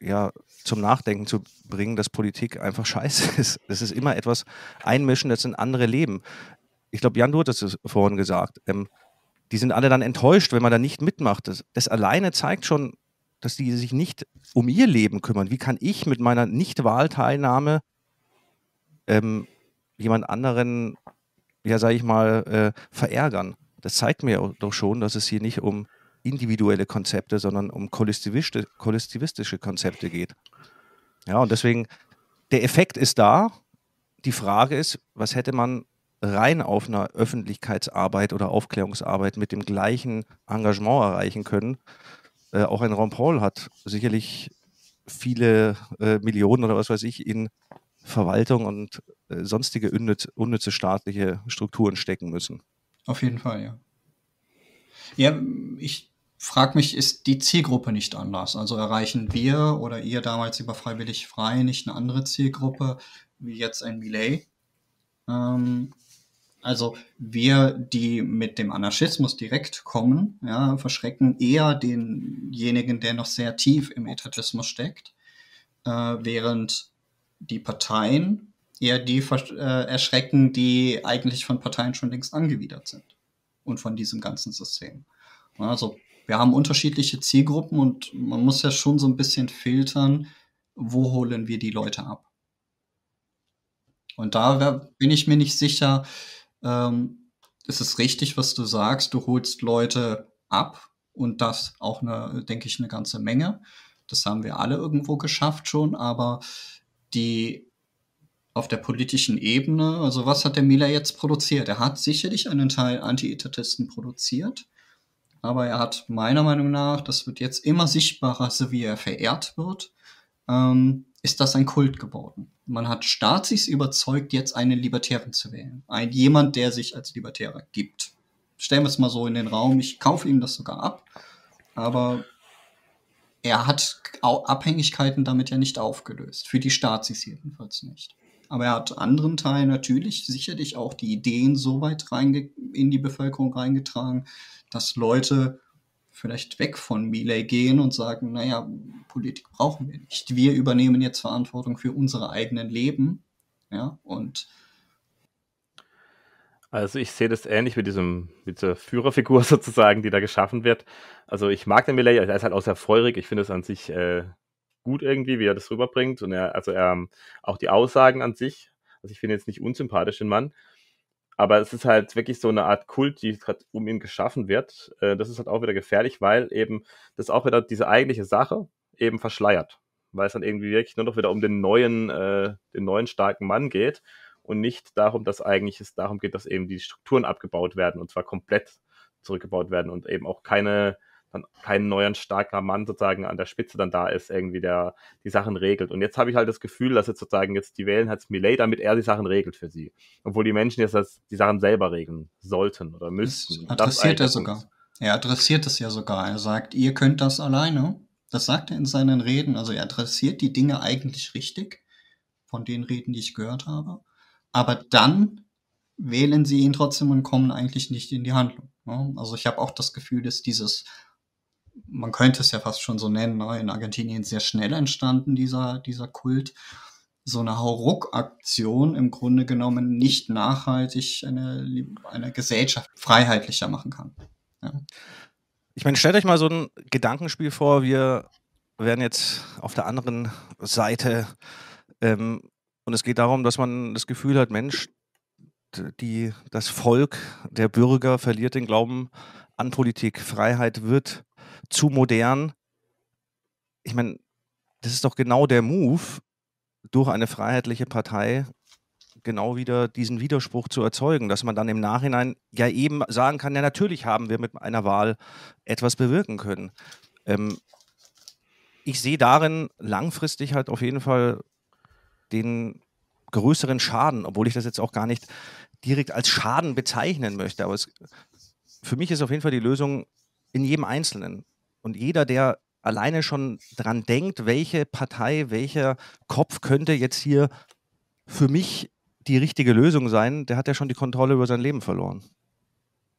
S3: ja, zum Nachdenken zu bringen, dass Politik einfach scheiße ist. Das ist immer etwas einmischen, das sind andere Leben. Ich glaube, Jan, du hattest es vorhin gesagt. Ähm, die sind alle dann enttäuscht, wenn man da nicht mitmacht. Das, das alleine zeigt schon, dass die sich nicht um ihr Leben kümmern. Wie kann ich mit meiner Nichtwahlteilnahme ähm, jemand anderen, ja, sage ich mal, äh, verärgern? Das zeigt mir doch schon, dass es hier nicht um individuelle Konzepte, sondern um kollektivistische Konzepte geht. Ja, und deswegen, der Effekt ist da. Die Frage ist, was hätte man rein auf einer Öffentlichkeitsarbeit oder Aufklärungsarbeit mit dem gleichen Engagement erreichen können. Äh, auch ein Ron Paul hat sicherlich viele äh, Millionen oder was weiß ich in Verwaltung und äh, sonstige unnütz, unnütze staatliche Strukturen stecken müssen.
S1: Auf jeden Fall, ja. Ja, ich frage mich, ist die Zielgruppe nicht anders? Also erreichen wir oder ihr damals über Freiwillig Frei nicht eine andere Zielgruppe wie jetzt ein Millet? Ähm, also wir, die mit dem Anarchismus direkt kommen, ja, verschrecken eher denjenigen, der noch sehr tief im Etatismus steckt, äh, während die Parteien eher die äh, erschrecken, die eigentlich von Parteien schon längst angewidert sind und von diesem ganzen System. Also wir haben unterschiedliche Zielgruppen und man muss ja schon so ein bisschen filtern, wo holen wir die Leute ab. Und da bin ich mir nicht sicher, ähm, es ist richtig, was du sagst. Du holst Leute ab und das auch, eine, denke ich, eine ganze Menge. Das haben wir alle irgendwo geschafft schon, aber die auf der politischen Ebene, also was hat der Miller jetzt produziert? Er hat sicherlich einen Teil Anti-Etatisten produziert, aber er hat meiner Meinung nach, das wird jetzt immer sichtbarer, so wie er verehrt wird, ähm, ist das ein Kult geworden. Man hat Stazis überzeugt, jetzt einen Libertären zu wählen. Ein jemand, der sich als Libertärer gibt. Stellen wir es mal so in den Raum. Ich kaufe ihm das sogar ab. Aber er hat Abhängigkeiten damit ja nicht aufgelöst. Für die Stazis jedenfalls nicht. Aber er hat anderen Teilen natürlich sicherlich auch die Ideen so weit in die Bevölkerung reingetragen, dass Leute vielleicht weg von Milley gehen und sagen, naja, Politik brauchen wir nicht. Wir übernehmen jetzt Verantwortung für unsere eigenen Leben. Ja,
S2: und also ich sehe das ähnlich mit diesem, mit dieser Führerfigur sozusagen, die da geschaffen wird. Also ich mag den Milley, er ist halt auch sehr feurig. Ich finde es an sich äh, gut irgendwie, wie er das rüberbringt. Und er, also er, ähm, auch die Aussagen an sich. Also ich finde jetzt nicht unsympathisch den Mann aber es ist halt wirklich so eine Art Kult, die gerade um ihn geschaffen wird. Äh, das ist halt auch wieder gefährlich, weil eben das auch wieder diese eigentliche Sache eben verschleiert. Weil es dann irgendwie wirklich nur noch wieder um den neuen, äh, den neuen starken Mann geht und nicht darum, dass eigentlich es darum geht, dass eben die Strukturen abgebaut werden und zwar komplett zurückgebaut werden und eben auch keine dann kein neuer starker Mann sozusagen an der Spitze dann da ist, irgendwie der die Sachen regelt. Und jetzt habe ich halt das Gefühl, dass jetzt sozusagen jetzt die wählen halt Millet, damit er die Sachen regelt für sie. Obwohl die Menschen jetzt das, die Sachen selber regeln sollten oder müssten. Das adressiert das er sogar.
S1: Er adressiert es ja sogar. Er sagt, ihr könnt das alleine. Das sagt er in seinen Reden. Also er adressiert die Dinge eigentlich richtig von den Reden, die ich gehört habe. Aber dann wählen sie ihn trotzdem und kommen eigentlich nicht in die Handlung. Ne? Also ich habe auch das Gefühl, dass dieses man könnte es ja fast schon so nennen, ne? in Argentinien sehr schnell entstanden, dieser, dieser Kult. So eine Hauruck-Aktion im Grunde genommen nicht nachhaltig eine, eine Gesellschaft freiheitlicher machen kann.
S3: Ja. Ich meine, stellt euch mal so ein Gedankenspiel vor, wir werden jetzt auf der anderen Seite ähm, und es geht darum, dass man das Gefühl hat, Mensch, die, das Volk, der Bürger verliert den Glauben an Politik. Freiheit wird zu modern. Ich meine, das ist doch genau der Move, durch eine freiheitliche Partei genau wieder diesen Widerspruch zu erzeugen, dass man dann im Nachhinein ja eben sagen kann, ja natürlich haben wir mit einer Wahl etwas bewirken können. Ähm, ich sehe darin langfristig halt auf jeden Fall den größeren Schaden, obwohl ich das jetzt auch gar nicht direkt als Schaden bezeichnen möchte. Aber es, für mich ist auf jeden Fall die Lösung in jedem Einzelnen. Und jeder, der alleine schon dran denkt, welche Partei, welcher Kopf könnte jetzt hier für mich die richtige Lösung sein, der hat ja schon die Kontrolle über sein Leben verloren.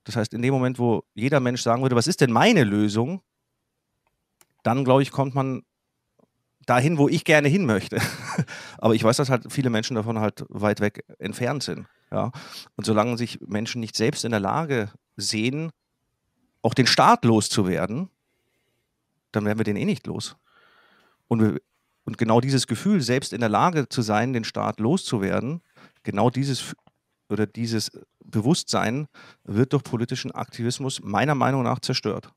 S3: Das heißt, in dem Moment, wo jeder Mensch sagen würde, was ist denn meine Lösung, dann glaube ich, kommt man dahin, wo ich gerne hin möchte. Aber ich weiß, dass halt viele Menschen davon halt weit weg entfernt sind. Ja? Und solange sich Menschen nicht selbst in der Lage sehen, auch den Staat loszuwerden, dann werden wir den eh nicht los. Und, wir, und genau dieses Gefühl, selbst in der Lage zu sein, den Staat loszuwerden, genau dieses oder dieses Bewusstsein wird durch politischen Aktivismus meiner Meinung nach zerstört.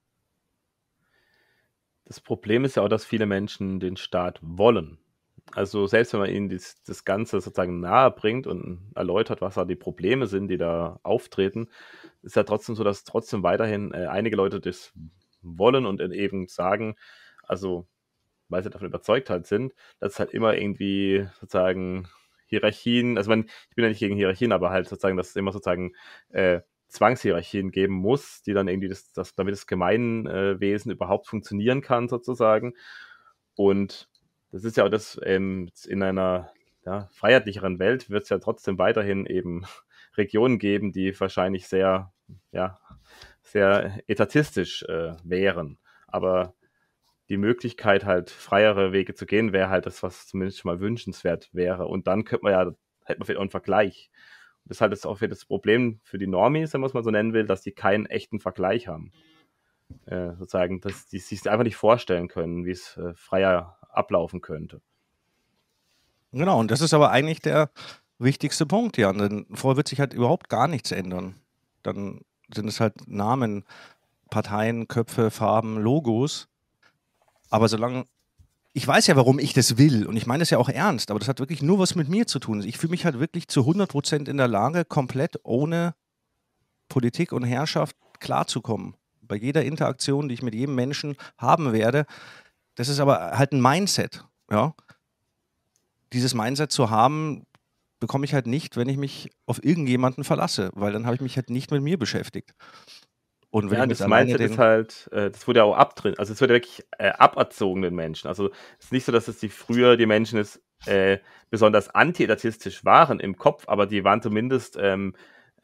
S2: Das Problem ist ja auch, dass viele Menschen den Staat wollen. Also selbst wenn man ihnen dies, das Ganze sozusagen nahe bringt und erläutert, was da die Probleme sind, die da auftreten, ist ja trotzdem so, dass trotzdem weiterhin äh, einige Leute das wollen und eben sagen, also weil sie davon überzeugt halt sind, dass es halt immer irgendwie sozusagen Hierarchien, also man, ich bin ja nicht gegen Hierarchien, aber halt sozusagen, dass es immer sozusagen äh, Zwangshierarchien geben muss, die dann irgendwie das, das damit das Gemeinwesen überhaupt funktionieren kann, sozusagen. Und das ist ja auch das, ähm, in einer ja, freiheitlicheren Welt wird es ja trotzdem weiterhin eben Regionen geben, die wahrscheinlich sehr ja, sehr etatistisch äh, wären. Aber die Möglichkeit, halt freiere Wege zu gehen, wäre halt das, was zumindest schon mal wünschenswert wäre. Und dann könnte man ja, hätte man vielleicht auch einen Vergleich. Und das ist halt das auch wieder das Problem für die Normis, wenn man es mal so nennen will, dass die keinen echten Vergleich haben. Äh, sozusagen, dass die sich einfach nicht vorstellen können, wie es äh, freier ablaufen könnte.
S3: Genau, und das ist aber eigentlich der wichtigste Punkt, Jan. Denn vorher wird sich halt überhaupt gar nichts ändern. Dann sind es halt Namen, Parteien, Köpfe, Farben, Logos. Aber solange ich weiß ja, warum ich das will und ich meine das ja auch ernst, aber das hat wirklich nur was mit mir zu tun. Ich fühle mich halt wirklich zu 100% in der Lage, komplett ohne Politik und Herrschaft klarzukommen. Bei jeder Interaktion, die ich mit jedem Menschen haben werde, das ist aber halt ein Mindset. Ja? Dieses Mindset zu haben, bekomme ich halt nicht, wenn ich mich auf irgendjemanden verlasse, weil dann habe ich mich halt nicht mit mir beschäftigt. Und wenn ja, das Mindset ist
S2: halt, äh, das wurde ja auch abdrin, also es wurde wirklich äh, aberzogen den Menschen. Also es ist nicht so, dass es die früher die Menschen es äh, besonders antiedatistisch waren im Kopf, aber die waren zumindest ähm,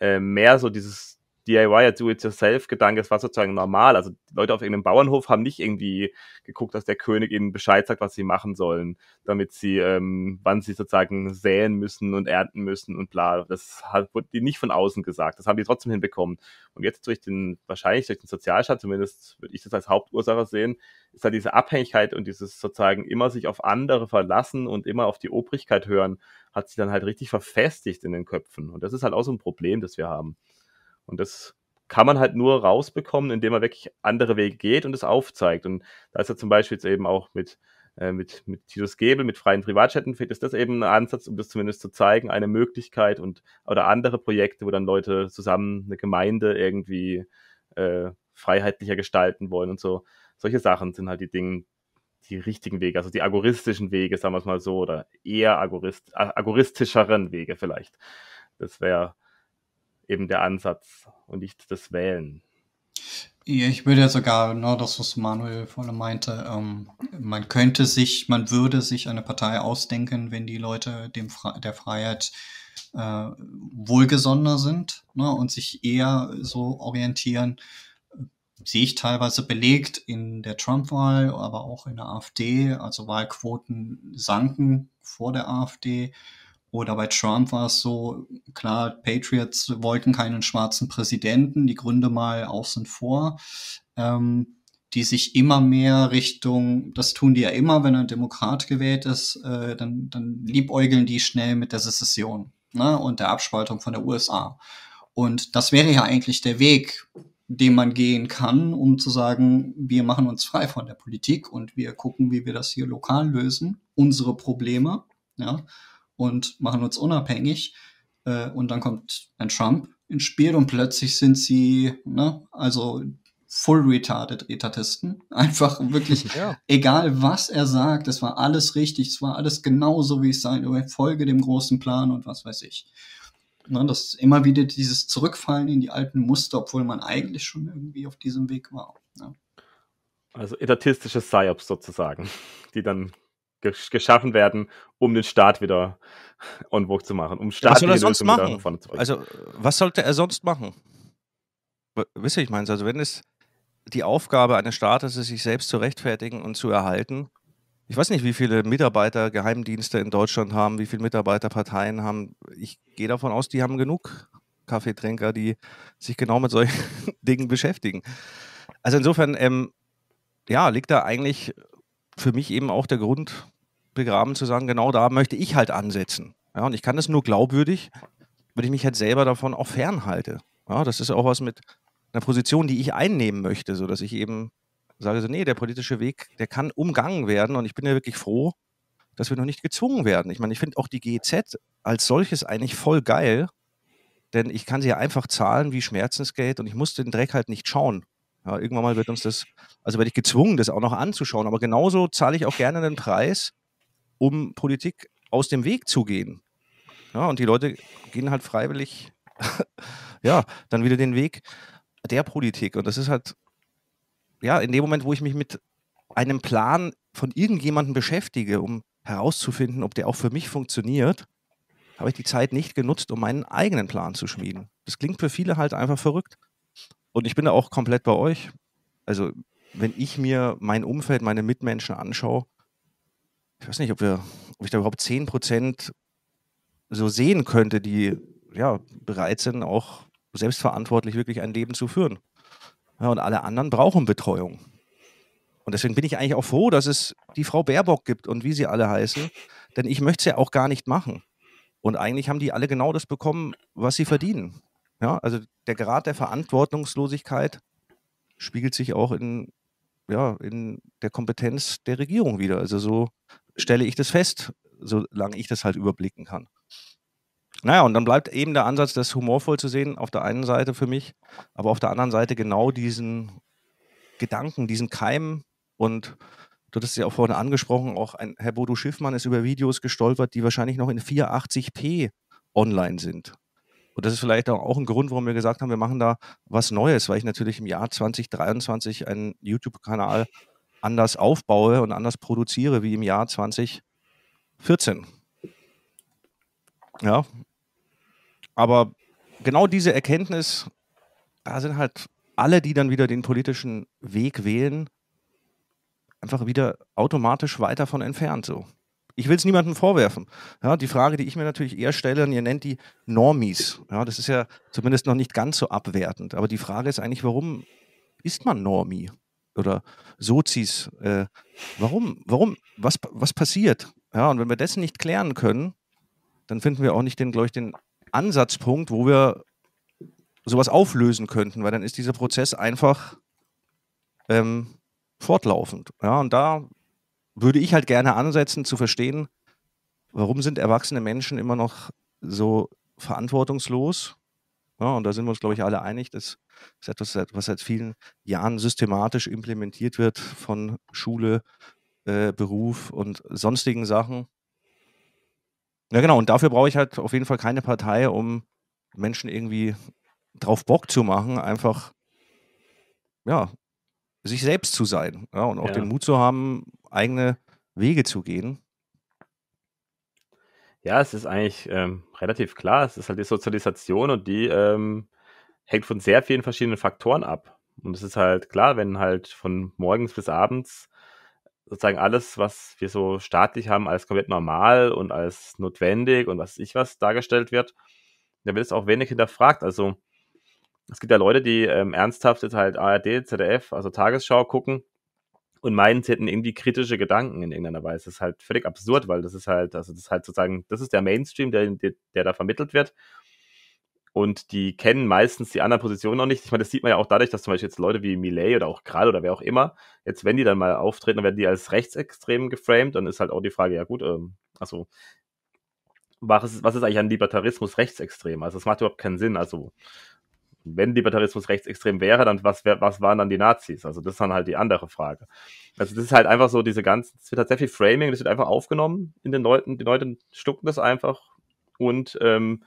S2: äh, mehr so dieses DIY, Do-it-yourself-Gedanke, es war sozusagen normal. Also Leute auf irgendeinem Bauernhof haben nicht irgendwie geguckt, dass der König ihnen Bescheid sagt, was sie machen sollen, damit sie, ähm, wann sie sozusagen säen müssen und ernten müssen und bla. Das hat, wurde die nicht von außen gesagt. Das haben die trotzdem hinbekommen. Und jetzt durch den, wahrscheinlich durch den Sozialstaat, zumindest würde ich das als Hauptursache sehen, ist halt diese Abhängigkeit und dieses sozusagen immer sich auf andere verlassen und immer auf die Obrigkeit hören, hat sich dann halt richtig verfestigt in den Köpfen. Und das ist halt auch so ein Problem, das wir haben. Und das kann man halt nur rausbekommen, indem man wirklich andere Wege geht und es aufzeigt. Und da ist ja zum Beispiel jetzt eben auch mit, äh, mit, mit Titus Gebel, mit freien Privatchatten, ist das eben ein Ansatz, um das zumindest zu zeigen, eine Möglichkeit und oder andere Projekte, wo dann Leute zusammen eine Gemeinde irgendwie äh, freiheitlicher gestalten wollen und so. Solche Sachen sind halt die Dinge, die richtigen Wege, also die agoristischen Wege, sagen wir es mal so, oder eher agorist, agoristischeren Wege vielleicht. Das wäre eben der Ansatz und nicht das Wählen.
S1: Ich würde sogar, nur ne, das, was Manuel vorhin meinte, ähm, man könnte sich, man würde sich eine Partei ausdenken, wenn die Leute dem Fre der Freiheit äh, wohlgesonder sind ne, und sich eher so orientieren. Sehe ich teilweise belegt in der Trump-Wahl, aber auch in der AfD. Also Wahlquoten sanken vor der AfD oder bei Trump war es so, klar, Patriots wollten keinen schwarzen Präsidenten, die Gründe mal außen vor, ähm, die sich immer mehr Richtung, das tun die ja immer, wenn ein Demokrat gewählt ist, äh, dann, dann liebäugeln die schnell mit der Sezession ne, und der Abspaltung von der USA. Und das wäre ja eigentlich der Weg, den man gehen kann, um zu sagen, wir machen uns frei von der Politik und wir gucken, wie wir das hier lokal lösen, unsere Probleme, ja, und machen uns unabhängig. Äh, und dann kommt ein Trump ins Spiel und plötzlich sind sie, ne, also full retarded Etatisten. Einfach wirklich, ja. egal was er sagt, es war alles richtig, es war alles genauso, wie es sein soll. Folge dem großen Plan und was weiß ich. Ne, das ist immer wieder dieses Zurückfallen in die alten Muster, obwohl man eigentlich schon irgendwie auf diesem Weg war. Ne?
S2: Also etatistische Psyops sozusagen, die dann geschaffen werden, um den Staat wieder on vogue zu machen, um Staat was soll er sonst machen? Also,
S3: was sollte er sonst machen? Wisst ihr, ich meine, also wenn es die Aufgabe eines Staates ist, sich selbst zu rechtfertigen und zu erhalten, ich weiß nicht, wie viele Mitarbeiter Geheimdienste in Deutschland haben, wie viele Mitarbeiter Parteien haben. Ich gehe davon aus, die haben genug Kaffeetrinker, die sich genau mit solchen Dingen beschäftigen. Also insofern, ähm, ja, liegt da eigentlich für mich eben auch der Grund, begraben, zu sagen, genau da möchte ich halt ansetzen. Ja, und ich kann das nur glaubwürdig, wenn ich mich halt selber davon auch fernhalte. Ja, das ist auch was mit einer Position, die ich einnehmen möchte, sodass ich eben sage, so, nee, der politische Weg, der kann umgangen werden und ich bin ja wirklich froh, dass wir noch nicht gezwungen werden. Ich meine, ich finde auch die GEZ als solches eigentlich voll geil, denn ich kann sie ja einfach zahlen wie Schmerzensgeld und ich muss den Dreck halt nicht schauen. Ja, irgendwann mal wird uns das, also werde ich gezwungen, das auch noch anzuschauen. Aber genauso zahle ich auch gerne den Preis, um Politik aus dem Weg zu gehen. Ja, und die Leute gehen halt freiwillig, ja, dann wieder den Weg der Politik. Und das ist halt, ja, in dem Moment, wo ich mich mit einem Plan von irgendjemandem beschäftige, um herauszufinden, ob der auch für mich funktioniert, habe ich die Zeit nicht genutzt, um meinen eigenen Plan zu schmieden. Das klingt für viele halt einfach verrückt. Und ich bin da auch komplett bei euch. Also, wenn ich mir mein Umfeld, meine Mitmenschen anschaue, ich weiß nicht, ob, wir, ob ich da überhaupt 10 Prozent so sehen könnte, die ja bereit sind, auch selbstverantwortlich wirklich ein Leben zu führen. Ja, und alle anderen brauchen Betreuung. Und deswegen bin ich eigentlich auch froh, dass es die Frau Baerbock gibt und wie sie alle heißen, denn ich möchte es ja auch gar nicht machen. Und eigentlich haben die alle genau das bekommen, was sie verdienen. Ja, also der Grad der Verantwortungslosigkeit spiegelt sich auch in, ja, in der Kompetenz der Regierung wieder. Also so stelle ich das fest, solange ich das halt überblicken kann. Naja, und dann bleibt eben der Ansatz, das humorvoll zu sehen, auf der einen Seite für mich, aber auf der anderen Seite genau diesen Gedanken, diesen Keim und du hast es ja auch vorhin angesprochen, auch ein, Herr Bodo Schiffmann ist über Videos gestolpert, die wahrscheinlich noch in 480p online sind. Und das ist vielleicht auch ein Grund, warum wir gesagt haben, wir machen da was Neues, weil ich natürlich im Jahr 2023 einen YouTube-Kanal anders aufbaue und anders produziere wie im Jahr 2014. Ja. Aber genau diese Erkenntnis, da sind halt alle, die dann wieder den politischen Weg wählen, einfach wieder automatisch weiter von entfernt. So. Ich will es niemandem vorwerfen. Ja, die Frage, die ich mir natürlich eher stelle, und ihr nennt die Normis. Ja, das ist ja zumindest noch nicht ganz so abwertend. Aber die Frage ist eigentlich, warum ist man Normie? oder Sozis. Äh, warum? Warum? Was, was passiert? Ja, und wenn wir das nicht klären können, dann finden wir auch nicht den, glaube ich, den Ansatzpunkt, wo wir sowas auflösen könnten, weil dann ist dieser Prozess einfach ähm, fortlaufend. Ja, und da würde ich halt gerne ansetzen, zu verstehen, warum sind erwachsene Menschen immer noch so verantwortungslos ja, ne, und da sind wir uns, glaube ich, alle einig. Das ist etwas, was seit vielen Jahren systematisch implementiert wird von Schule, äh, Beruf und sonstigen Sachen. Ja, genau. Und dafür brauche ich halt auf jeden Fall keine Partei, um Menschen irgendwie drauf Bock zu machen, einfach, ja, sich selbst zu sein. Ja, und auch ja. den Mut zu haben, eigene Wege zu gehen.
S2: Ja, es ist eigentlich ähm, relativ klar. Es ist halt die Sozialisation und die ähm, hängt von sehr vielen verschiedenen Faktoren ab. Und es ist halt klar, wenn halt von morgens bis abends sozusagen alles, was wir so staatlich haben, als komplett normal und als notwendig und was ich was dargestellt wird, dann wird es auch wenig hinterfragt. Also es gibt ja Leute, die ähm, ernsthaft jetzt halt ARD, ZDF, also Tagesschau gucken und meinen, sie hätten irgendwie kritische Gedanken in irgendeiner Weise. Das ist halt völlig absurd, weil das ist halt, also das ist halt sozusagen, das ist der Mainstream, der, der, der da vermittelt wird. Und die kennen meistens die anderen Positionen noch nicht. Ich meine, das sieht man ja auch dadurch, dass zum Beispiel jetzt Leute wie Millet oder auch Kral oder wer auch immer, jetzt wenn die dann mal auftreten, dann werden die als rechtsextrem geframed. Dann ist halt auch die Frage, ja gut, ähm, also was ist, was ist eigentlich ein Libertarismus rechtsextrem? Also das macht überhaupt keinen Sinn. Also wenn Libertarismus rechtsextrem wäre, dann was, was waren dann die Nazis? Also das ist dann halt die andere Frage. Also das ist halt einfach so diese ganzen, es wird halt sehr viel Framing, das wird einfach aufgenommen in den Leuten, die Leute stucken das einfach und ähm,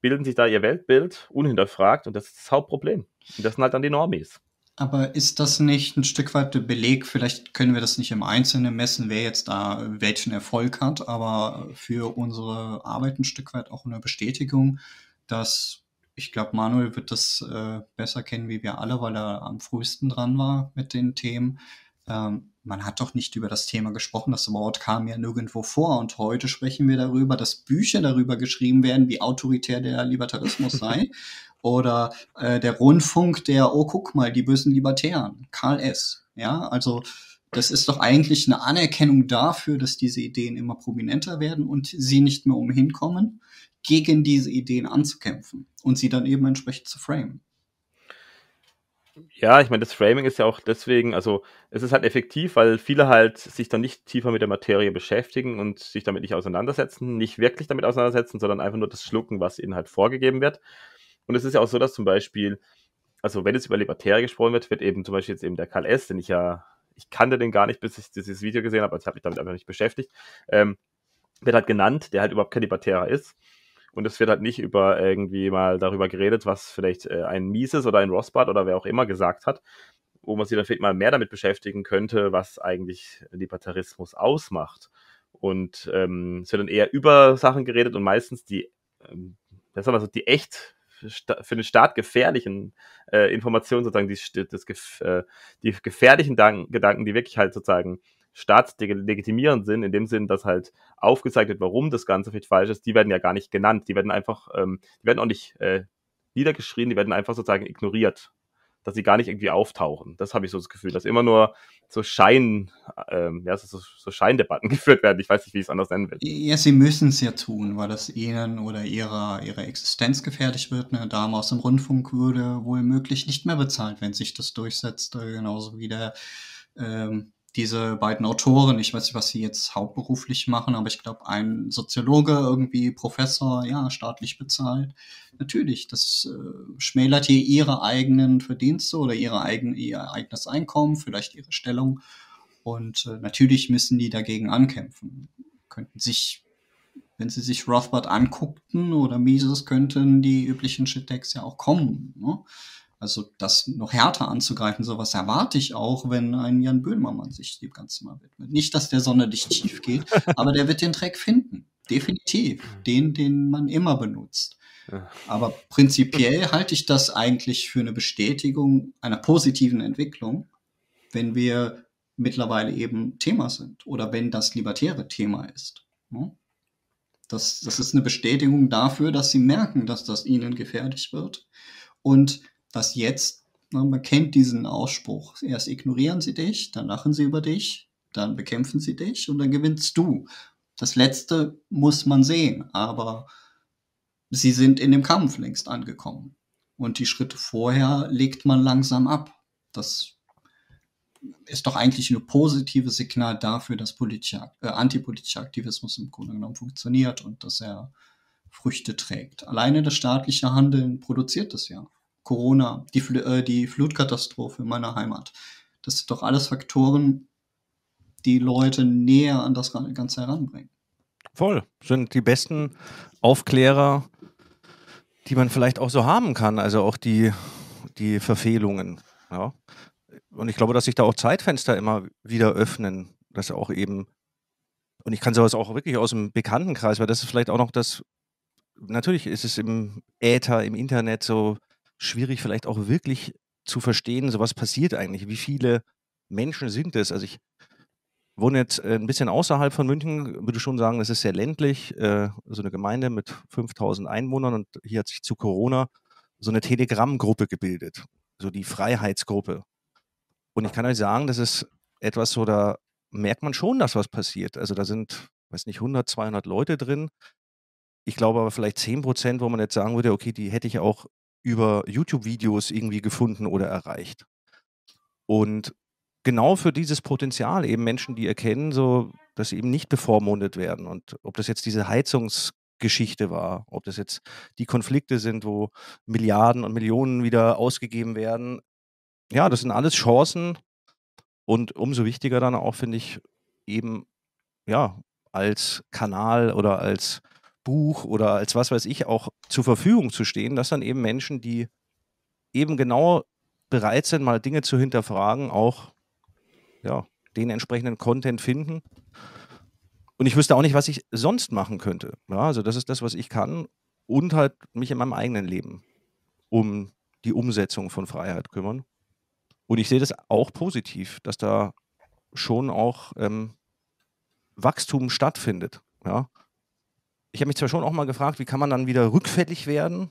S2: bilden sich da ihr Weltbild unhinterfragt und das ist das Hauptproblem. Und das sind halt dann die Normis.
S1: Aber ist das nicht ein Stück weit der Beleg? Vielleicht können wir das nicht im Einzelnen messen, wer jetzt da welchen Erfolg hat, aber für unsere Arbeit ein Stück weit auch eine Bestätigung, dass ich glaube, Manuel wird das äh, besser kennen wie wir alle, weil er am frühesten dran war mit den Themen. Ähm, man hat doch nicht über das Thema gesprochen, das Wort kam ja nirgendwo vor und heute sprechen wir darüber, dass Bücher darüber geschrieben werden, wie autoritär der Libertarismus sei oder äh, der Rundfunk der, oh guck mal, die bösen Libertären, Karl S. Ja, also das ist doch eigentlich eine Anerkennung dafür, dass diese Ideen immer prominenter werden und sie nicht mehr umhin kommen, gegen diese Ideen anzukämpfen und sie dann eben entsprechend zu framen.
S2: Ja, ich meine, das Framing ist ja auch deswegen, also es ist halt effektiv, weil viele halt sich dann nicht tiefer mit der Materie beschäftigen und sich damit nicht auseinandersetzen, nicht wirklich damit auseinandersetzen, sondern einfach nur das schlucken, was ihnen halt vorgegeben wird. Und es ist ja auch so, dass zum Beispiel, also wenn es über Libertäre gesprochen wird, wird eben zum Beispiel jetzt eben der Karl S., den ich ja, ich kannte den gar nicht, bis ich dieses Video gesehen habe, also ich habe mich damit einfach nicht beschäftigt, ähm, wird halt genannt, der halt überhaupt kein Libertärer ist. Und es wird halt nicht über irgendwie mal darüber geredet, was vielleicht äh, ein Mises oder ein Rossbart oder wer auch immer gesagt hat, wo man sich dann vielleicht mal mehr damit beschäftigen könnte, was eigentlich Libertarismus ausmacht. Und ähm, es wird dann eher über Sachen geredet und meistens die, ähm, das aber so die echt für den Staat gefährlichen äh, Informationen, sozusagen die, das, äh, die gefährlichen Dank Gedanken, die wirklich halt sozusagen staatslegitimierend sind, in dem Sinn, dass halt aufgezeigt wird, warum das Ganze vielleicht falsch ist, die werden ja gar nicht genannt. Die werden einfach, ähm, die werden auch nicht äh, niedergeschrien, die werden einfach sozusagen ignoriert, dass sie gar nicht irgendwie auftauchen. Das habe ich so das Gefühl, dass immer nur so Schein, ähm, ja, so, so Scheindebatten geführt werden. Ich weiß nicht, wie ich es anders nennen will. Ja,
S1: sie müssen es ja tun, weil das ihnen oder ihrer, ihrer Existenz gefährlich wird. Eine Dame aus dem Rundfunk würde wohl möglich nicht mehr bezahlt, wenn sich das durchsetzt, äh, genauso wie der ähm, diese beiden Autoren, ich weiß nicht, was sie jetzt hauptberuflich machen, aber ich glaube, ein Soziologe, irgendwie Professor, ja, staatlich bezahlt. Natürlich, das äh, schmälert hier ihre eigenen Verdienste oder ihre eigen, ihr eigenes Einkommen, vielleicht ihre Stellung. Und äh, natürlich müssen die dagegen ankämpfen. Könnten sich, wenn sie sich Rothbard anguckten oder Mises, könnten die üblichen Shit-Tags ja auch kommen. Ne? Also das noch härter anzugreifen, sowas erwarte ich auch, wenn ein Jan Böhmermann sich dem Ganzen mal widmet. Nicht, dass der sonderlich tief geht, aber der wird den Dreck finden. Definitiv. Mhm. Den, den man immer benutzt. Aber prinzipiell halte ich das eigentlich für eine Bestätigung einer positiven Entwicklung, wenn wir mittlerweile eben Thema sind oder wenn das libertäre Thema ist. Ne? Das, das ist eine Bestätigung dafür, dass sie merken, dass das ihnen gefährlich wird und was jetzt? Ne, man kennt diesen Ausspruch. Erst ignorieren sie dich, dann lachen sie über dich, dann bekämpfen sie dich und dann gewinnst du. Das letzte muss man sehen, aber sie sind in dem Kampf längst angekommen. Und die Schritte vorher legt man langsam ab. Das ist doch eigentlich ein positives Signal dafür, dass äh, antipolitischer Aktivismus im Grunde genommen funktioniert und dass er Früchte trägt. Alleine das staatliche Handeln produziert das ja. Corona, die, Fl äh, die Flutkatastrophe in meiner Heimat. Das sind doch alles Faktoren,
S3: die Leute näher an das Ganze heranbringen. Voll. Sind die besten Aufklärer, die man vielleicht auch so haben kann. Also auch die, die Verfehlungen. Ja. Und ich glaube, dass sich da auch Zeitfenster immer wieder öffnen, dass auch eben, und ich kann sowas auch wirklich aus dem Bekanntenkreis, weil das ist vielleicht auch noch das, natürlich ist es im Äther, im Internet so schwierig vielleicht auch wirklich zu verstehen, so was passiert eigentlich, wie viele Menschen sind es. Also ich wohne jetzt äh, ein bisschen außerhalb von München, würde schon sagen, es ist sehr ländlich, äh, so eine Gemeinde mit 5000 Einwohnern und hier hat sich zu Corona so eine Telegram-Gruppe gebildet, so die Freiheitsgruppe. Und ich kann euch sagen, das ist etwas so, da merkt man schon, dass was passiert. Also da sind, weiß nicht, 100, 200 Leute drin. Ich glaube aber vielleicht 10 Prozent, wo man jetzt sagen würde, okay, die hätte ich auch über YouTube-Videos irgendwie gefunden oder erreicht. Und genau für dieses Potenzial eben Menschen, die erkennen, so, dass sie eben nicht bevormundet werden. Und ob das jetzt diese Heizungsgeschichte war, ob das jetzt die Konflikte sind, wo Milliarden und Millionen wieder ausgegeben werden. Ja, das sind alles Chancen. Und umso wichtiger dann auch, finde ich, eben, ja, als Kanal oder als Buch oder als was weiß ich auch zur Verfügung zu stehen, dass dann eben Menschen, die eben genau bereit sind, mal Dinge zu hinterfragen, auch ja, den entsprechenden Content finden. Und ich wüsste auch nicht, was ich sonst machen könnte. Ja, also das ist das, was ich kann und halt mich in meinem eigenen Leben um die Umsetzung von Freiheit kümmern. Und ich sehe das auch positiv, dass da schon auch ähm, Wachstum stattfindet. Ja? ich habe mich zwar schon auch mal gefragt, wie kann man dann wieder rückfällig werden?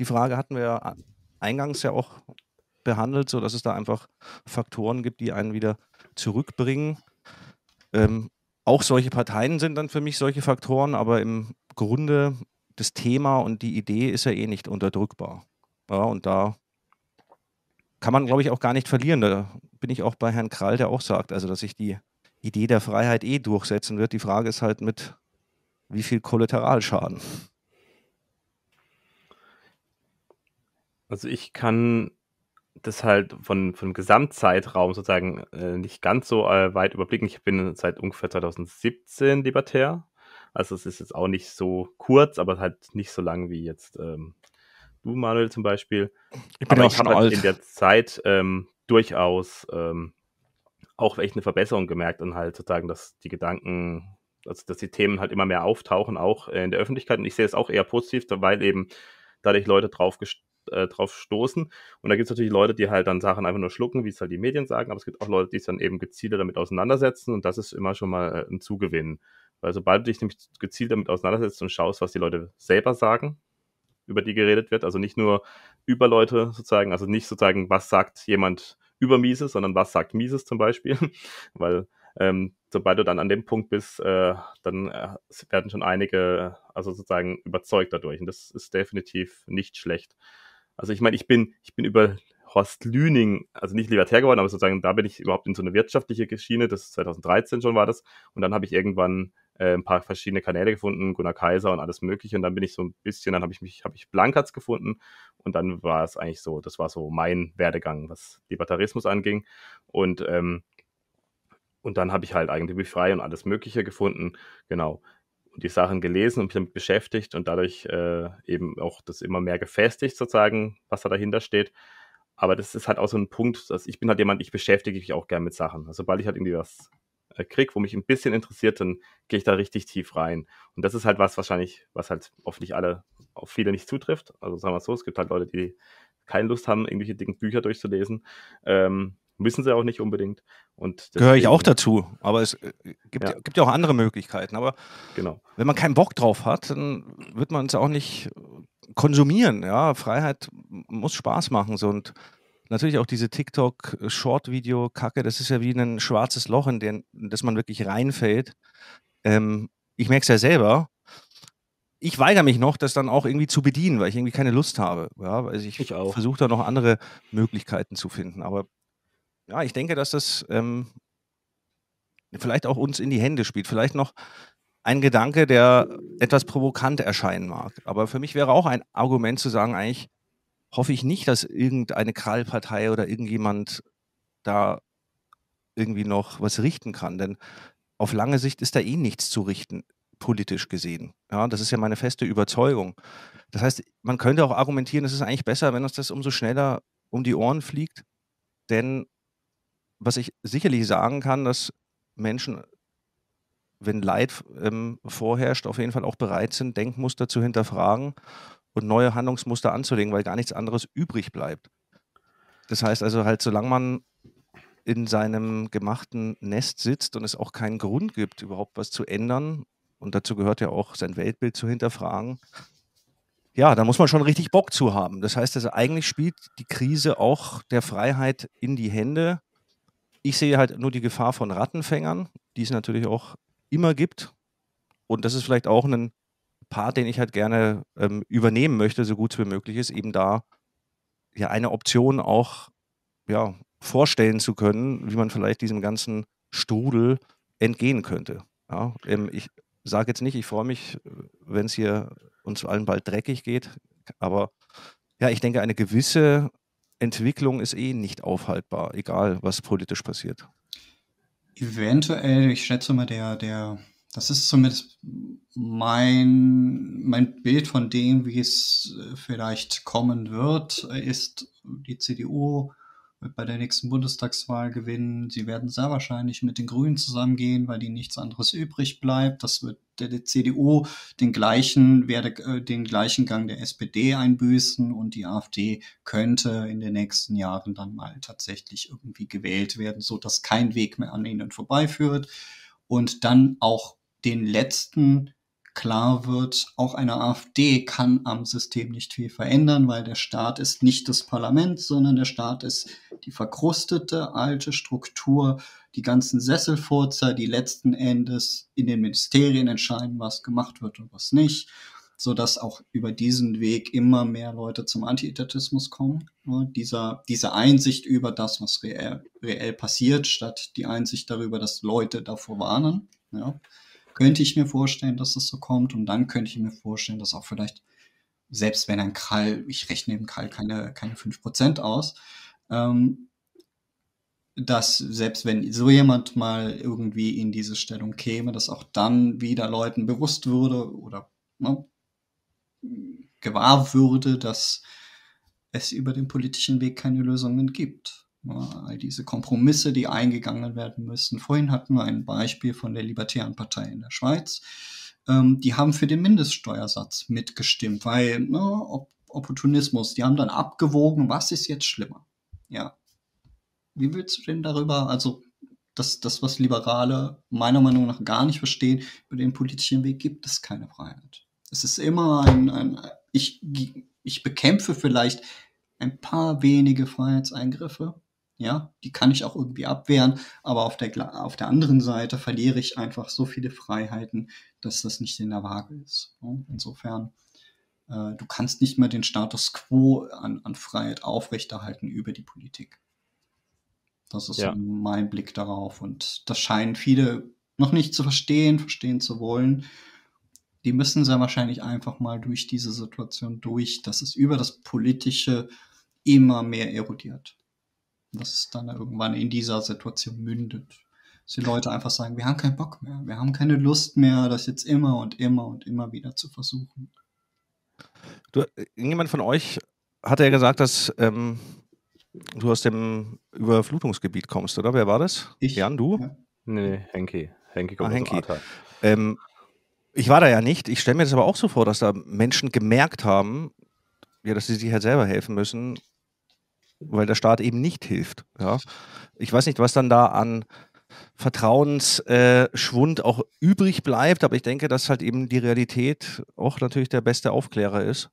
S3: Die Frage hatten wir ja eingangs ja auch behandelt, sodass es da einfach Faktoren gibt, die einen wieder zurückbringen. Ähm, auch solche Parteien sind dann für mich solche Faktoren, aber im Grunde das Thema und die Idee ist ja eh nicht unterdrückbar. Ja, und da kann man, glaube ich, auch gar nicht verlieren. Da bin ich auch bei Herrn Krall, der auch sagt, also dass sich die Idee der Freiheit eh durchsetzen wird. Die Frage ist halt mit wie viel Kollateralschaden?
S2: Also ich kann das halt von, vom Gesamtzeitraum sozusagen äh, nicht ganz so äh, weit überblicken. Ich bin seit ungefähr 2017 libertär. Also es ist jetzt auch nicht so kurz, aber halt nicht so lang wie jetzt ähm, du, Manuel, zum Beispiel. Ich bin aber auch ich schon halt alt. in der Zeit ähm, durchaus ähm, auch echt eine Verbesserung gemerkt und halt sozusagen, dass die Gedanken also dass die Themen halt immer mehr auftauchen, auch äh, in der Öffentlichkeit. Und ich sehe es auch eher positiv, weil eben dadurch Leute drauf, äh, drauf stoßen. Und da gibt es natürlich Leute, die halt dann Sachen einfach nur schlucken, wie es halt die Medien sagen, aber es gibt auch Leute, die es dann eben gezielter damit auseinandersetzen und das ist immer schon mal äh, ein Zugewinn. Weil sobald du dich nämlich gezielt damit auseinandersetzt und schaust, was die Leute selber sagen, über die geredet wird, also nicht nur über Leute sozusagen, also nicht sozusagen, was sagt jemand über Mises, sondern was sagt Mises zum Beispiel, weil ähm, sobald du dann an dem Punkt bist, äh, dann äh, werden schon einige, also sozusagen überzeugt dadurch. Und das ist definitiv nicht schlecht. Also ich meine, ich bin, ich bin über Horst Lüning, also nicht libertär geworden, aber sozusagen da bin ich überhaupt in so eine wirtschaftliche Geschiene, das 2013 schon war das. Und dann habe ich irgendwann äh, ein paar verschiedene Kanäle gefunden, Gunnar Kaiser und alles mögliche. Und dann bin ich so ein bisschen, dann habe ich mich, habe ich Blankatz gefunden. Und dann war es eigentlich so, das war so mein Werdegang, was Libertarismus anging. Und ähm, und dann habe ich halt Eigendebüt frei und alles Mögliche gefunden. Genau. Und die Sachen gelesen und mich damit beschäftigt und dadurch äh, eben auch das immer mehr gefestigt, sozusagen, was da dahinter steht. Aber das ist halt auch so ein Punkt, dass ich bin halt jemand, ich beschäftige mich auch gern mit Sachen. Also, sobald ich halt irgendwie was äh, kriege, wo mich ein bisschen interessiert, dann gehe ich da richtig tief rein. Und das ist halt was wahrscheinlich, was halt oft nicht alle, auf viele nicht zutrifft. Also sagen wir es so, es gibt halt Leute, die keine Lust haben, irgendwelche dicken Bücher durchzulesen. Ähm, Müssen sie auch nicht unbedingt. Und Gehöre ich auch dazu, aber es äh, gibt ja. gibt ja, auch andere Möglichkeiten. Aber genau. wenn man keinen Bock drauf
S3: hat, dann wird man es auch nicht konsumieren. Ja, Freiheit muss Spaß machen. So. Und natürlich auch diese TikTok-Short-Video-Kacke, äh, das ist ja wie ein schwarzes Loch, in, den, in das man wirklich reinfällt. Ähm, ich merke es ja selber. Ich weigere mich noch, das dann auch irgendwie zu bedienen, weil ich irgendwie keine Lust habe. Ja, also ich, ich versuche da noch andere Möglichkeiten zu finden. Aber ja, ich denke, dass das ähm, vielleicht auch uns in die Hände spielt. Vielleicht noch ein Gedanke, der etwas provokant erscheinen mag. Aber für mich wäre auch ein Argument zu sagen, eigentlich hoffe ich nicht, dass irgendeine Krallpartei oder irgendjemand da irgendwie noch was richten kann. Denn auf lange Sicht ist da eh nichts zu richten, politisch gesehen. Ja, das ist ja meine feste Überzeugung. Das heißt, man könnte auch argumentieren, es ist eigentlich besser, wenn uns das umso schneller um die Ohren fliegt. Denn was ich sicherlich sagen kann, dass Menschen, wenn Leid ähm, vorherrscht, auf jeden Fall auch bereit sind, Denkmuster zu hinterfragen und neue Handlungsmuster anzulegen, weil gar nichts anderes übrig bleibt. Das heißt also halt, solange man in seinem gemachten Nest sitzt und es auch keinen Grund gibt, überhaupt was zu ändern, und dazu gehört ja auch sein Weltbild zu hinterfragen, ja, da muss man schon richtig Bock zu haben. Das heißt also, eigentlich spielt die Krise auch der Freiheit in die Hände ich sehe halt nur die Gefahr von Rattenfängern, die es natürlich auch immer gibt. Und das ist vielleicht auch ein Part, den ich halt gerne ähm, übernehmen möchte, so gut es mir möglich ist, eben da ja eine Option auch ja, vorstellen zu können, wie man vielleicht diesem ganzen Strudel entgehen könnte. Ja, ähm, ich sage jetzt nicht, ich freue mich, wenn es hier uns allen bald dreckig geht, aber ja, ich denke, eine gewisse Entwicklung ist eh nicht aufhaltbar, egal was politisch passiert.
S1: Eventuell, ich schätze mal, der, der, das ist zumindest mein, mein Bild von dem, wie es äh, vielleicht kommen wird, äh, ist die CDU bei der nächsten Bundestagswahl gewinnen. Sie werden sehr wahrscheinlich mit den Grünen zusammengehen, weil ihnen nichts anderes übrig bleibt. Das wird der, CDU den gleichen, werde, äh, den gleichen Gang der SPD einbüßen und die AfD könnte in den nächsten Jahren dann mal tatsächlich irgendwie gewählt werden, so dass kein Weg mehr an ihnen vorbeiführt. Und dann auch den letzten klar wird, auch eine AfD kann am System nicht viel verändern, weil der Staat ist nicht das Parlament, sondern der Staat ist die verkrustete alte Struktur, die ganzen Sesselfurzer, die letzten Endes in den Ministerien entscheiden, was gemacht wird und was nicht, so dass auch über diesen Weg immer mehr Leute zum Antietatismus kommen. Ne, dieser, diese Einsicht über das, was reell, reell passiert, statt die Einsicht darüber, dass Leute davor warnen. Ja könnte ich mir vorstellen, dass das so kommt. Und dann könnte ich mir vorstellen, dass auch vielleicht, selbst wenn ein Krall, ich rechne im Krall keine, keine 5% aus, ähm, dass selbst wenn so jemand mal irgendwie in diese Stellung käme, dass auch dann wieder Leuten bewusst würde oder ne, gewahr würde, dass es über den politischen Weg keine Lösungen gibt. Äh, all diese Kompromisse, die eingegangen werden müssen. Vorhin hatten wir ein Beispiel von der Libertären Partei in der Schweiz. Ähm, die haben für den Mindeststeuersatz mitgestimmt, weil ne, Op Opportunismus, die haben dann abgewogen, was ist jetzt schlimmer. Ja. Wie willst du denn darüber, also das, das, was Liberale meiner Meinung nach gar nicht verstehen, über den politischen Weg gibt es keine Freiheit. Es ist immer ein, ein ich, ich bekämpfe vielleicht ein paar wenige Freiheitseingriffe, ja, die kann ich auch irgendwie abwehren, aber auf der, auf der anderen Seite verliere ich einfach so viele Freiheiten, dass das nicht in der Waage ist. Insofern, äh, du kannst nicht mehr den Status quo an, an Freiheit aufrechterhalten über die Politik. Das ist ja. mein Blick darauf und das scheinen viele noch nicht zu verstehen, verstehen zu wollen. Die müssen sehr wahrscheinlich einfach mal durch diese Situation durch, dass es über das Politische immer mehr erodiert dass es dann irgendwann in dieser Situation mündet. Dass die Leute einfach sagen, wir haben keinen Bock mehr, wir haben keine Lust mehr, das jetzt immer und immer und immer wieder zu versuchen.
S3: Du, irgendjemand von euch hat ja gesagt, dass ähm, du aus dem Überflutungsgebiet kommst, oder? Wer war das? Ich. Jan, du? Ja. Nee, Henki. Henki kommt ah, Henki. Ähm, ich war da ja nicht. Ich stelle mir das aber auch so vor, dass da Menschen gemerkt haben, ja, dass sie sich halt selber helfen müssen weil der Staat eben nicht hilft. Ja? Ich weiß nicht, was dann da an Vertrauensschwund äh, auch übrig bleibt, aber ich denke, dass halt eben die Realität auch natürlich der beste Aufklärer ist.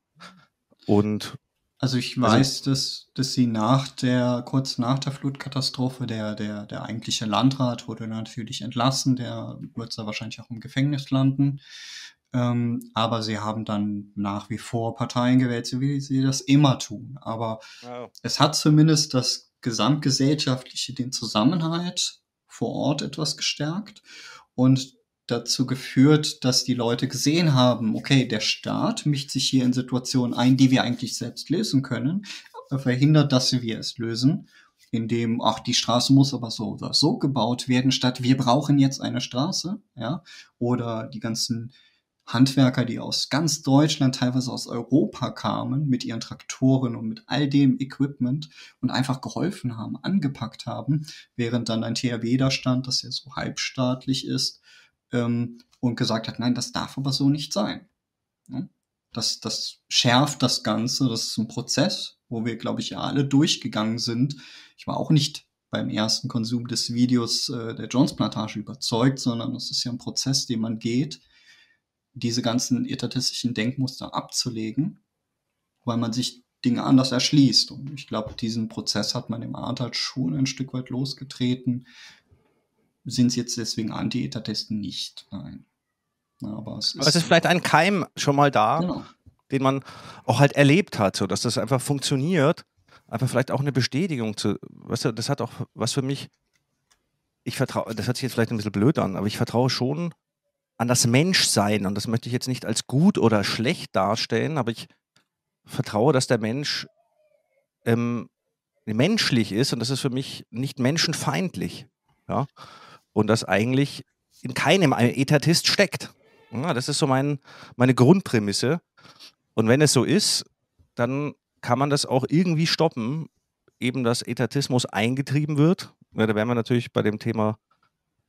S3: Und also ich also weiß, also, dass,
S1: dass sie nach der, kurz nach der Flutkatastrophe, der, der, der eigentliche Landrat wurde natürlich entlassen, der wird da wahrscheinlich auch im Gefängnis landen. Ähm, aber sie haben dann nach wie vor Parteien gewählt, so wie sie das immer tun. Aber wow. es hat zumindest das gesamtgesellschaftliche, den Zusammenhalt vor Ort etwas gestärkt und dazu geführt, dass die Leute gesehen haben, okay, der Staat mischt sich hier in Situationen ein, die wir eigentlich selbst lösen können, äh, verhindert, dass wir es lösen, indem, ach, die Straße muss aber so oder so gebaut werden, statt wir brauchen jetzt eine Straße, ja, oder die ganzen Handwerker, die aus ganz Deutschland, teilweise aus Europa kamen, mit ihren Traktoren und mit all dem Equipment und einfach geholfen haben, angepackt haben, während dann ein THW da stand, das ja so halbstaatlich ist, ähm, und gesagt hat, nein, das darf aber so nicht sein. Ne? Das, das schärft das Ganze, das ist ein Prozess, wo wir, glaube ich, ja alle durchgegangen sind. Ich war auch nicht beim ersten Konsum des Videos äh, der Jones Plantage überzeugt, sondern das ist ja ein Prozess, den man geht diese ganzen etatistischen Denkmuster abzulegen, weil man sich Dinge anders erschließt. Und ich glaube, diesen Prozess hat man im Art halt schon ein Stück weit losgetreten. Sind
S3: es jetzt deswegen Anti-Etatisten nicht? Nein. Aber es, aber ist, es ist vielleicht ein Keim schon mal da, genau. den man auch halt erlebt hat, so dass das einfach funktioniert. Einfach vielleicht auch eine Bestätigung zu, weißt du, das hat auch was für mich. Ich vertraue, das hört sich jetzt vielleicht ein bisschen blöd an, aber ich vertraue schon an das Menschsein. Und das möchte ich jetzt nicht als gut oder schlecht darstellen, aber ich vertraue, dass der Mensch ähm, menschlich ist und das ist für mich nicht menschenfeindlich. Ja? Und das eigentlich in keinem Etatist steckt. Ja, das ist so mein, meine Grundprämisse. Und wenn es so ist, dann kann man das auch irgendwie stoppen, eben dass Etatismus eingetrieben wird. Ja, da wären wir natürlich bei dem Thema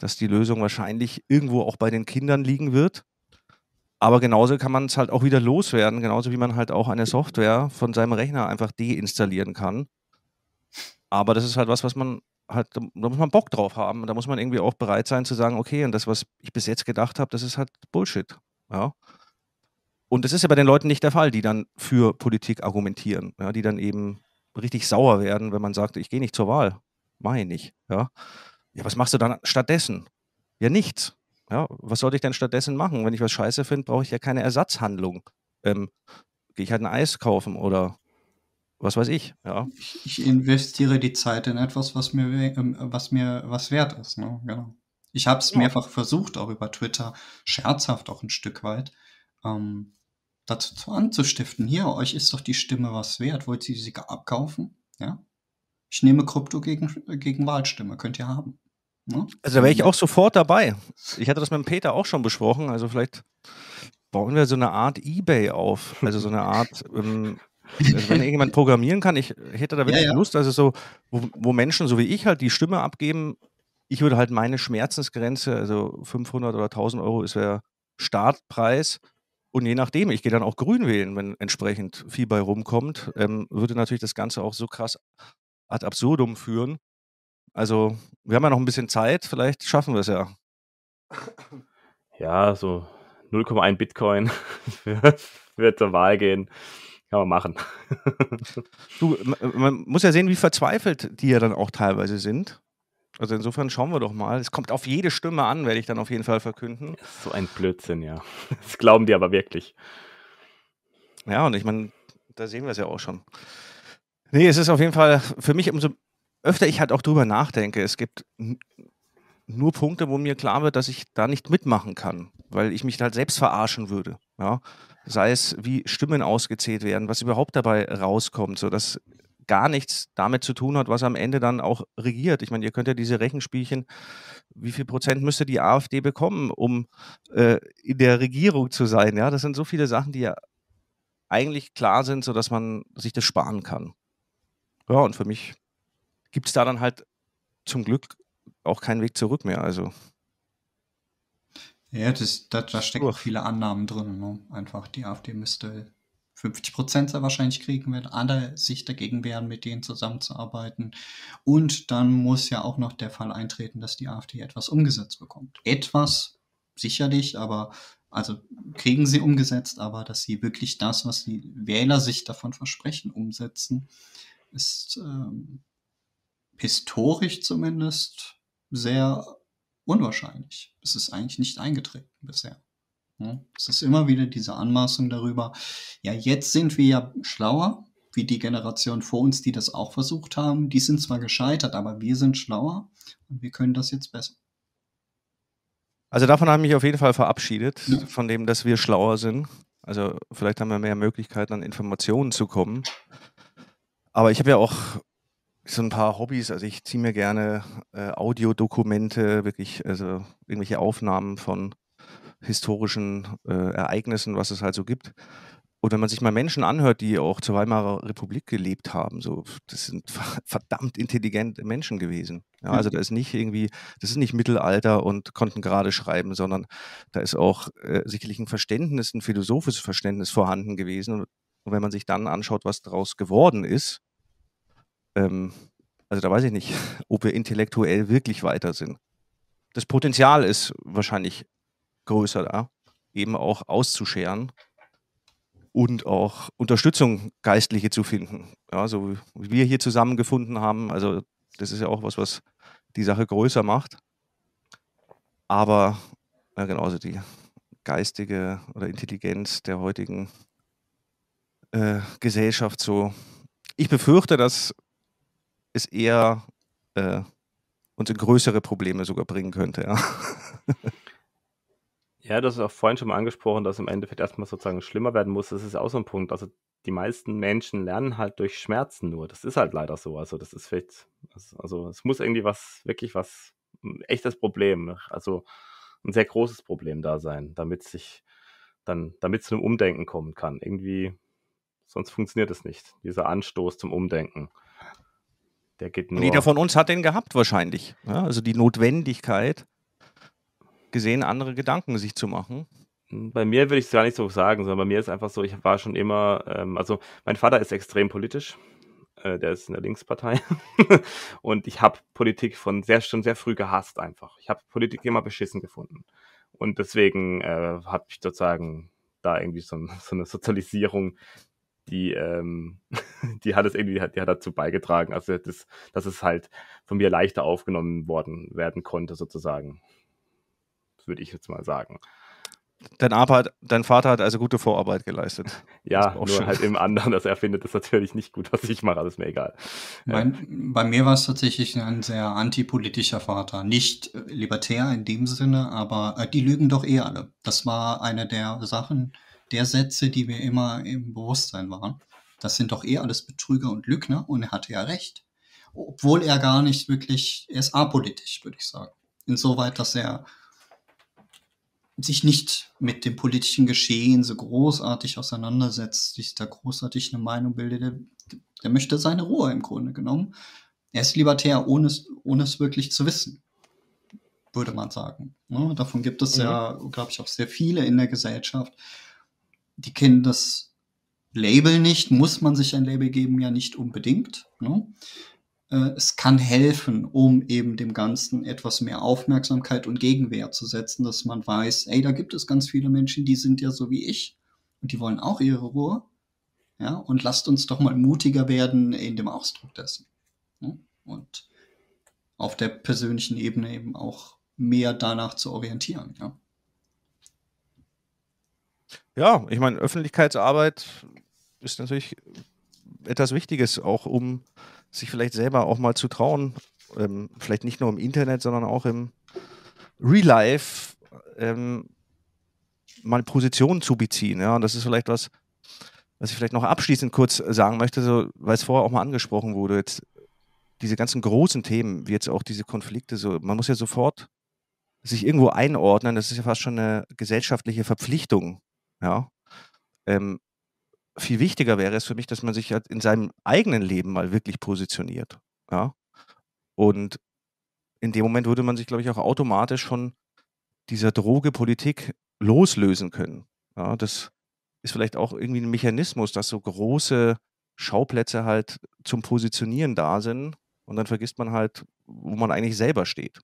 S3: dass die Lösung wahrscheinlich irgendwo auch bei den Kindern liegen wird. Aber genauso kann man es halt auch wieder loswerden, genauso wie man halt auch eine Software von seinem Rechner einfach deinstallieren kann. Aber das ist halt was, was man halt, da muss man Bock drauf haben. Da muss man irgendwie auch bereit sein zu sagen, okay, und das, was ich bis jetzt gedacht habe, das ist halt Bullshit. Ja. Und das ist ja bei den Leuten nicht der Fall, die dann für Politik argumentieren, ja, die dann eben richtig sauer werden, wenn man sagt, ich gehe nicht zur Wahl. Meine ich nicht. Ja. Ja, was machst du dann stattdessen? Ja, nichts. Ja, was sollte ich denn stattdessen machen? Wenn ich was scheiße finde, brauche ich ja keine Ersatzhandlung. Ähm, Gehe ich halt ein Eis kaufen oder was weiß ich. Ja.
S1: Ich investiere die Zeit in etwas, was mir, ähm, was mir was wert ist. Ne? Genau. Ich habe es ja. mehrfach versucht, auch über Twitter, scherzhaft auch ein Stück weit, ähm, dazu anzustiften. Hier, euch ist doch die Stimme was wert. Wollt ihr sie abkaufen? Ja ich nehme Krypto gegen, gegen Wahlstimme, könnt ihr haben. Ne? Also da wäre ich auch
S3: sofort dabei. Ich hatte das mit dem Peter auch schon besprochen, also vielleicht bauen wir so eine Art Ebay auf, also so eine Art, ähm, also wenn irgendjemand programmieren kann, ich, ich hätte da wirklich ja, ja. Lust, also so, wo, wo Menschen so wie ich halt die Stimme abgeben, ich würde halt meine Schmerzensgrenze, also 500 oder 1000 Euro ist der Startpreis, und je nachdem, ich gehe dann auch grün wählen, wenn entsprechend viel bei rumkommt, ähm, würde natürlich das Ganze auch so krass ad absurdum führen. Also, wir haben ja noch ein bisschen Zeit, vielleicht schaffen
S2: wir es ja. Ja, so 0,1 Bitcoin wird zur Wahl gehen. Kann man machen. du, man
S3: muss ja sehen, wie verzweifelt die ja dann auch teilweise sind. Also insofern schauen wir doch mal. Es kommt auf jede Stimme an, werde ich dann auf jeden Fall verkünden.
S2: So ein Blödsinn, ja. Das glauben die aber wirklich.
S3: Ja, und ich meine, da sehen wir es ja auch schon. Nee, es ist auf jeden Fall für mich umso öfter ich halt auch drüber nachdenke. Es gibt nur Punkte, wo mir klar wird, dass ich da nicht mitmachen kann, weil ich mich halt selbst verarschen würde. Ja? Sei es, wie Stimmen ausgezählt werden, was überhaupt dabei rauskommt, sodass gar nichts damit zu tun hat, was am Ende dann auch regiert. Ich meine, ihr könnt ja diese Rechenspielchen, wie viel Prozent müsste die AfD bekommen, um äh, in der Regierung zu sein? Ja, das sind so viele Sachen, die ja eigentlich klar sind, sodass man sich das sparen kann ja, und für mich gibt es da dann halt zum Glück auch keinen Weg zurück mehr. Also.
S1: Ja, das, da, da stecken viele Annahmen drin. Ne? Einfach, die AfD müsste 50 Prozent sehr wahrscheinlich kriegen, wenn alle sich dagegen wehren, mit denen zusammenzuarbeiten. Und dann muss ja auch noch der Fall eintreten, dass die AfD etwas umgesetzt bekommt. Etwas sicherlich, aber also kriegen sie umgesetzt, aber dass sie wirklich das, was die Wähler sich davon versprechen, umsetzen ist ähm, historisch zumindest sehr unwahrscheinlich. Es ist eigentlich nicht eingetreten bisher. es ist immer wieder diese Anmaßung darüber, ja, jetzt sind wir ja schlauer, wie die Generation vor uns, die das auch versucht haben. Die sind zwar gescheitert, aber wir sind schlauer und wir können das jetzt besser.
S3: Also davon habe ich mich auf jeden Fall verabschiedet, ja. von dem, dass wir schlauer sind. Also vielleicht haben wir mehr Möglichkeiten, an Informationen zu kommen. Aber ich habe ja auch so ein paar Hobbys. Also ich ziehe mir gerne äh, Audiodokumente, wirklich, also irgendwelche Aufnahmen von historischen äh, Ereignissen, was es halt so gibt. Und wenn man sich mal Menschen anhört, die auch zur Weimarer Republik gelebt haben, so, das sind verdammt intelligente Menschen gewesen. Ja, hm. also da ist nicht irgendwie, das ist nicht Mittelalter und konnten gerade schreiben, sondern da ist auch äh, sicherlich ein Verständnis, ein philosophisches Verständnis vorhanden gewesen. Und und wenn man sich dann anschaut, was daraus geworden ist, ähm, also da weiß ich nicht, ob wir intellektuell wirklich weiter sind. Das Potenzial ist wahrscheinlich größer da, eben auch auszuscheren und auch Unterstützung Geistliche zu finden. Ja, so wie wir hier zusammengefunden haben, also das ist ja auch was, was die Sache größer macht. Aber ja, genauso die geistige oder Intelligenz der heutigen äh, Gesellschaft so. Ich befürchte, dass es eher äh, uns in größere Probleme sogar bringen könnte. Ja.
S2: ja, das ist auch vorhin schon mal angesprochen, dass im Endeffekt erstmal sozusagen schlimmer werden muss. Das ist auch so ein Punkt. Also die meisten Menschen lernen halt durch Schmerzen nur. Das ist halt leider so. Also das ist vielleicht, also es muss irgendwie was, wirklich was, ein echtes Problem, also ein sehr großes Problem da sein, damit sich dann, damit es zu einem Umdenken kommen kann. Irgendwie Sonst funktioniert es nicht. Dieser Anstoß zum Umdenken. Der geht nur. jeder von
S3: uns hat den gehabt, wahrscheinlich. Ja, also die Notwendigkeit, gesehen, andere Gedanken sich zu machen.
S2: Bei mir würde ich es gar nicht so sagen, sondern bei mir ist einfach so, ich war schon immer, ähm, also mein Vater ist extrem politisch, äh, der ist in der Linkspartei und ich habe Politik von sehr schon sehr früh gehasst einfach. Ich habe Politik immer beschissen gefunden und deswegen äh, habe ich sozusagen da irgendwie so, so eine Sozialisierung, die, ähm, die hat es irgendwie, die hat, dazu beigetragen, also das, dass es halt von mir leichter aufgenommen worden werden konnte, sozusagen. Das würde ich jetzt mal sagen. Dein, Arbeit, dein Vater hat also gute Vorarbeit geleistet. Ja, nur schön. halt im anderen, dass er findet das natürlich nicht gut, was ich mache, alles mir egal. Bei,
S1: bei mir war es tatsächlich ein sehr antipolitischer Vater. Nicht libertär in dem Sinne, aber äh, die lügen doch eh alle. Das war eine der Sachen, äh, der Sätze, die mir immer im Bewusstsein waren. Das sind doch eher alles Betrüger und Lügner und er hatte ja recht. Obwohl er gar nicht wirklich, er ist apolitisch, würde ich sagen. Insoweit, dass er sich nicht mit dem politischen Geschehen so großartig auseinandersetzt, sich da großartig eine Meinung bildet. Der, der möchte seine Ruhe im Grunde genommen. Er ist libertär, ohne es, ohne es wirklich zu wissen, würde man sagen. Ne? Davon gibt es mhm. ja, glaube ich, auch sehr viele in der Gesellschaft die kennen das Label nicht, muss man sich ein Label geben, ja nicht unbedingt. Ne? Äh, es kann helfen, um eben dem Ganzen etwas mehr Aufmerksamkeit und Gegenwehr zu setzen, dass man weiß, ey, da gibt es ganz viele Menschen, die sind ja so wie ich und die wollen auch ihre Ruhe. Ja, und lasst uns doch mal mutiger werden in dem Ausdruck dessen. Ne? Und auf der persönlichen Ebene eben auch mehr danach zu orientieren. Ja?
S3: ja, ich meine, Öffentlichkeitsarbeit ist natürlich etwas Wichtiges, auch um sich vielleicht selber auch mal zu trauen, ähm, vielleicht nicht nur im Internet, sondern auch im Real Life ähm, mal Positionen zu beziehen. Ja, und das ist vielleicht was, was ich vielleicht noch abschließend kurz sagen möchte, so, weil es vorher auch mal angesprochen wurde. Jetzt diese ganzen großen Themen, wie jetzt auch diese Konflikte, so, man muss ja sofort sich irgendwo einordnen. Das ist ja fast schon eine gesellschaftliche Verpflichtung, ja? Ähm, viel wichtiger wäre es für mich, dass man sich halt in seinem eigenen Leben mal wirklich positioniert. Ja? Und in dem Moment würde man sich, glaube ich, auch automatisch von dieser Drogepolitik loslösen können. Ja, das ist vielleicht auch irgendwie ein Mechanismus, dass so große Schauplätze halt zum Positionieren da sind und dann vergisst man halt, wo man eigentlich selber steht.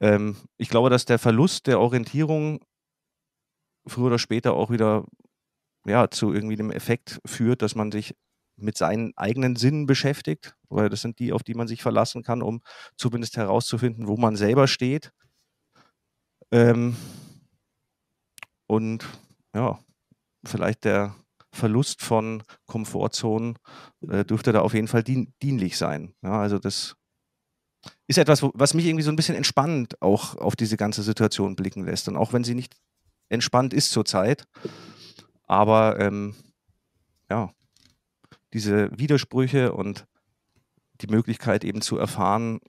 S3: Ähm, ich glaube, dass der Verlust der Orientierung früher oder später auch wieder ja, zu irgendwie dem Effekt führt, dass man sich mit seinen eigenen Sinnen beschäftigt, weil das sind die, auf die man sich verlassen kann, um zumindest herauszufinden, wo man selber steht. Ähm und ja, vielleicht der Verlust von Komfortzonen äh, dürfte da auf jeden Fall dien dienlich sein. Ja, also das ist etwas, was mich irgendwie so ein bisschen entspannend auch auf diese ganze Situation blicken lässt. Und auch wenn sie nicht entspannt ist zurzeit. Aber ähm, ja, diese Widersprüche und die Möglichkeit eben zu erfahren,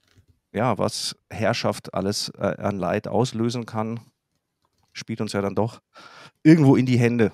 S3: ja, was Herrschaft alles äh, an Leid auslösen kann, spielt uns ja dann doch irgendwo in die Hände.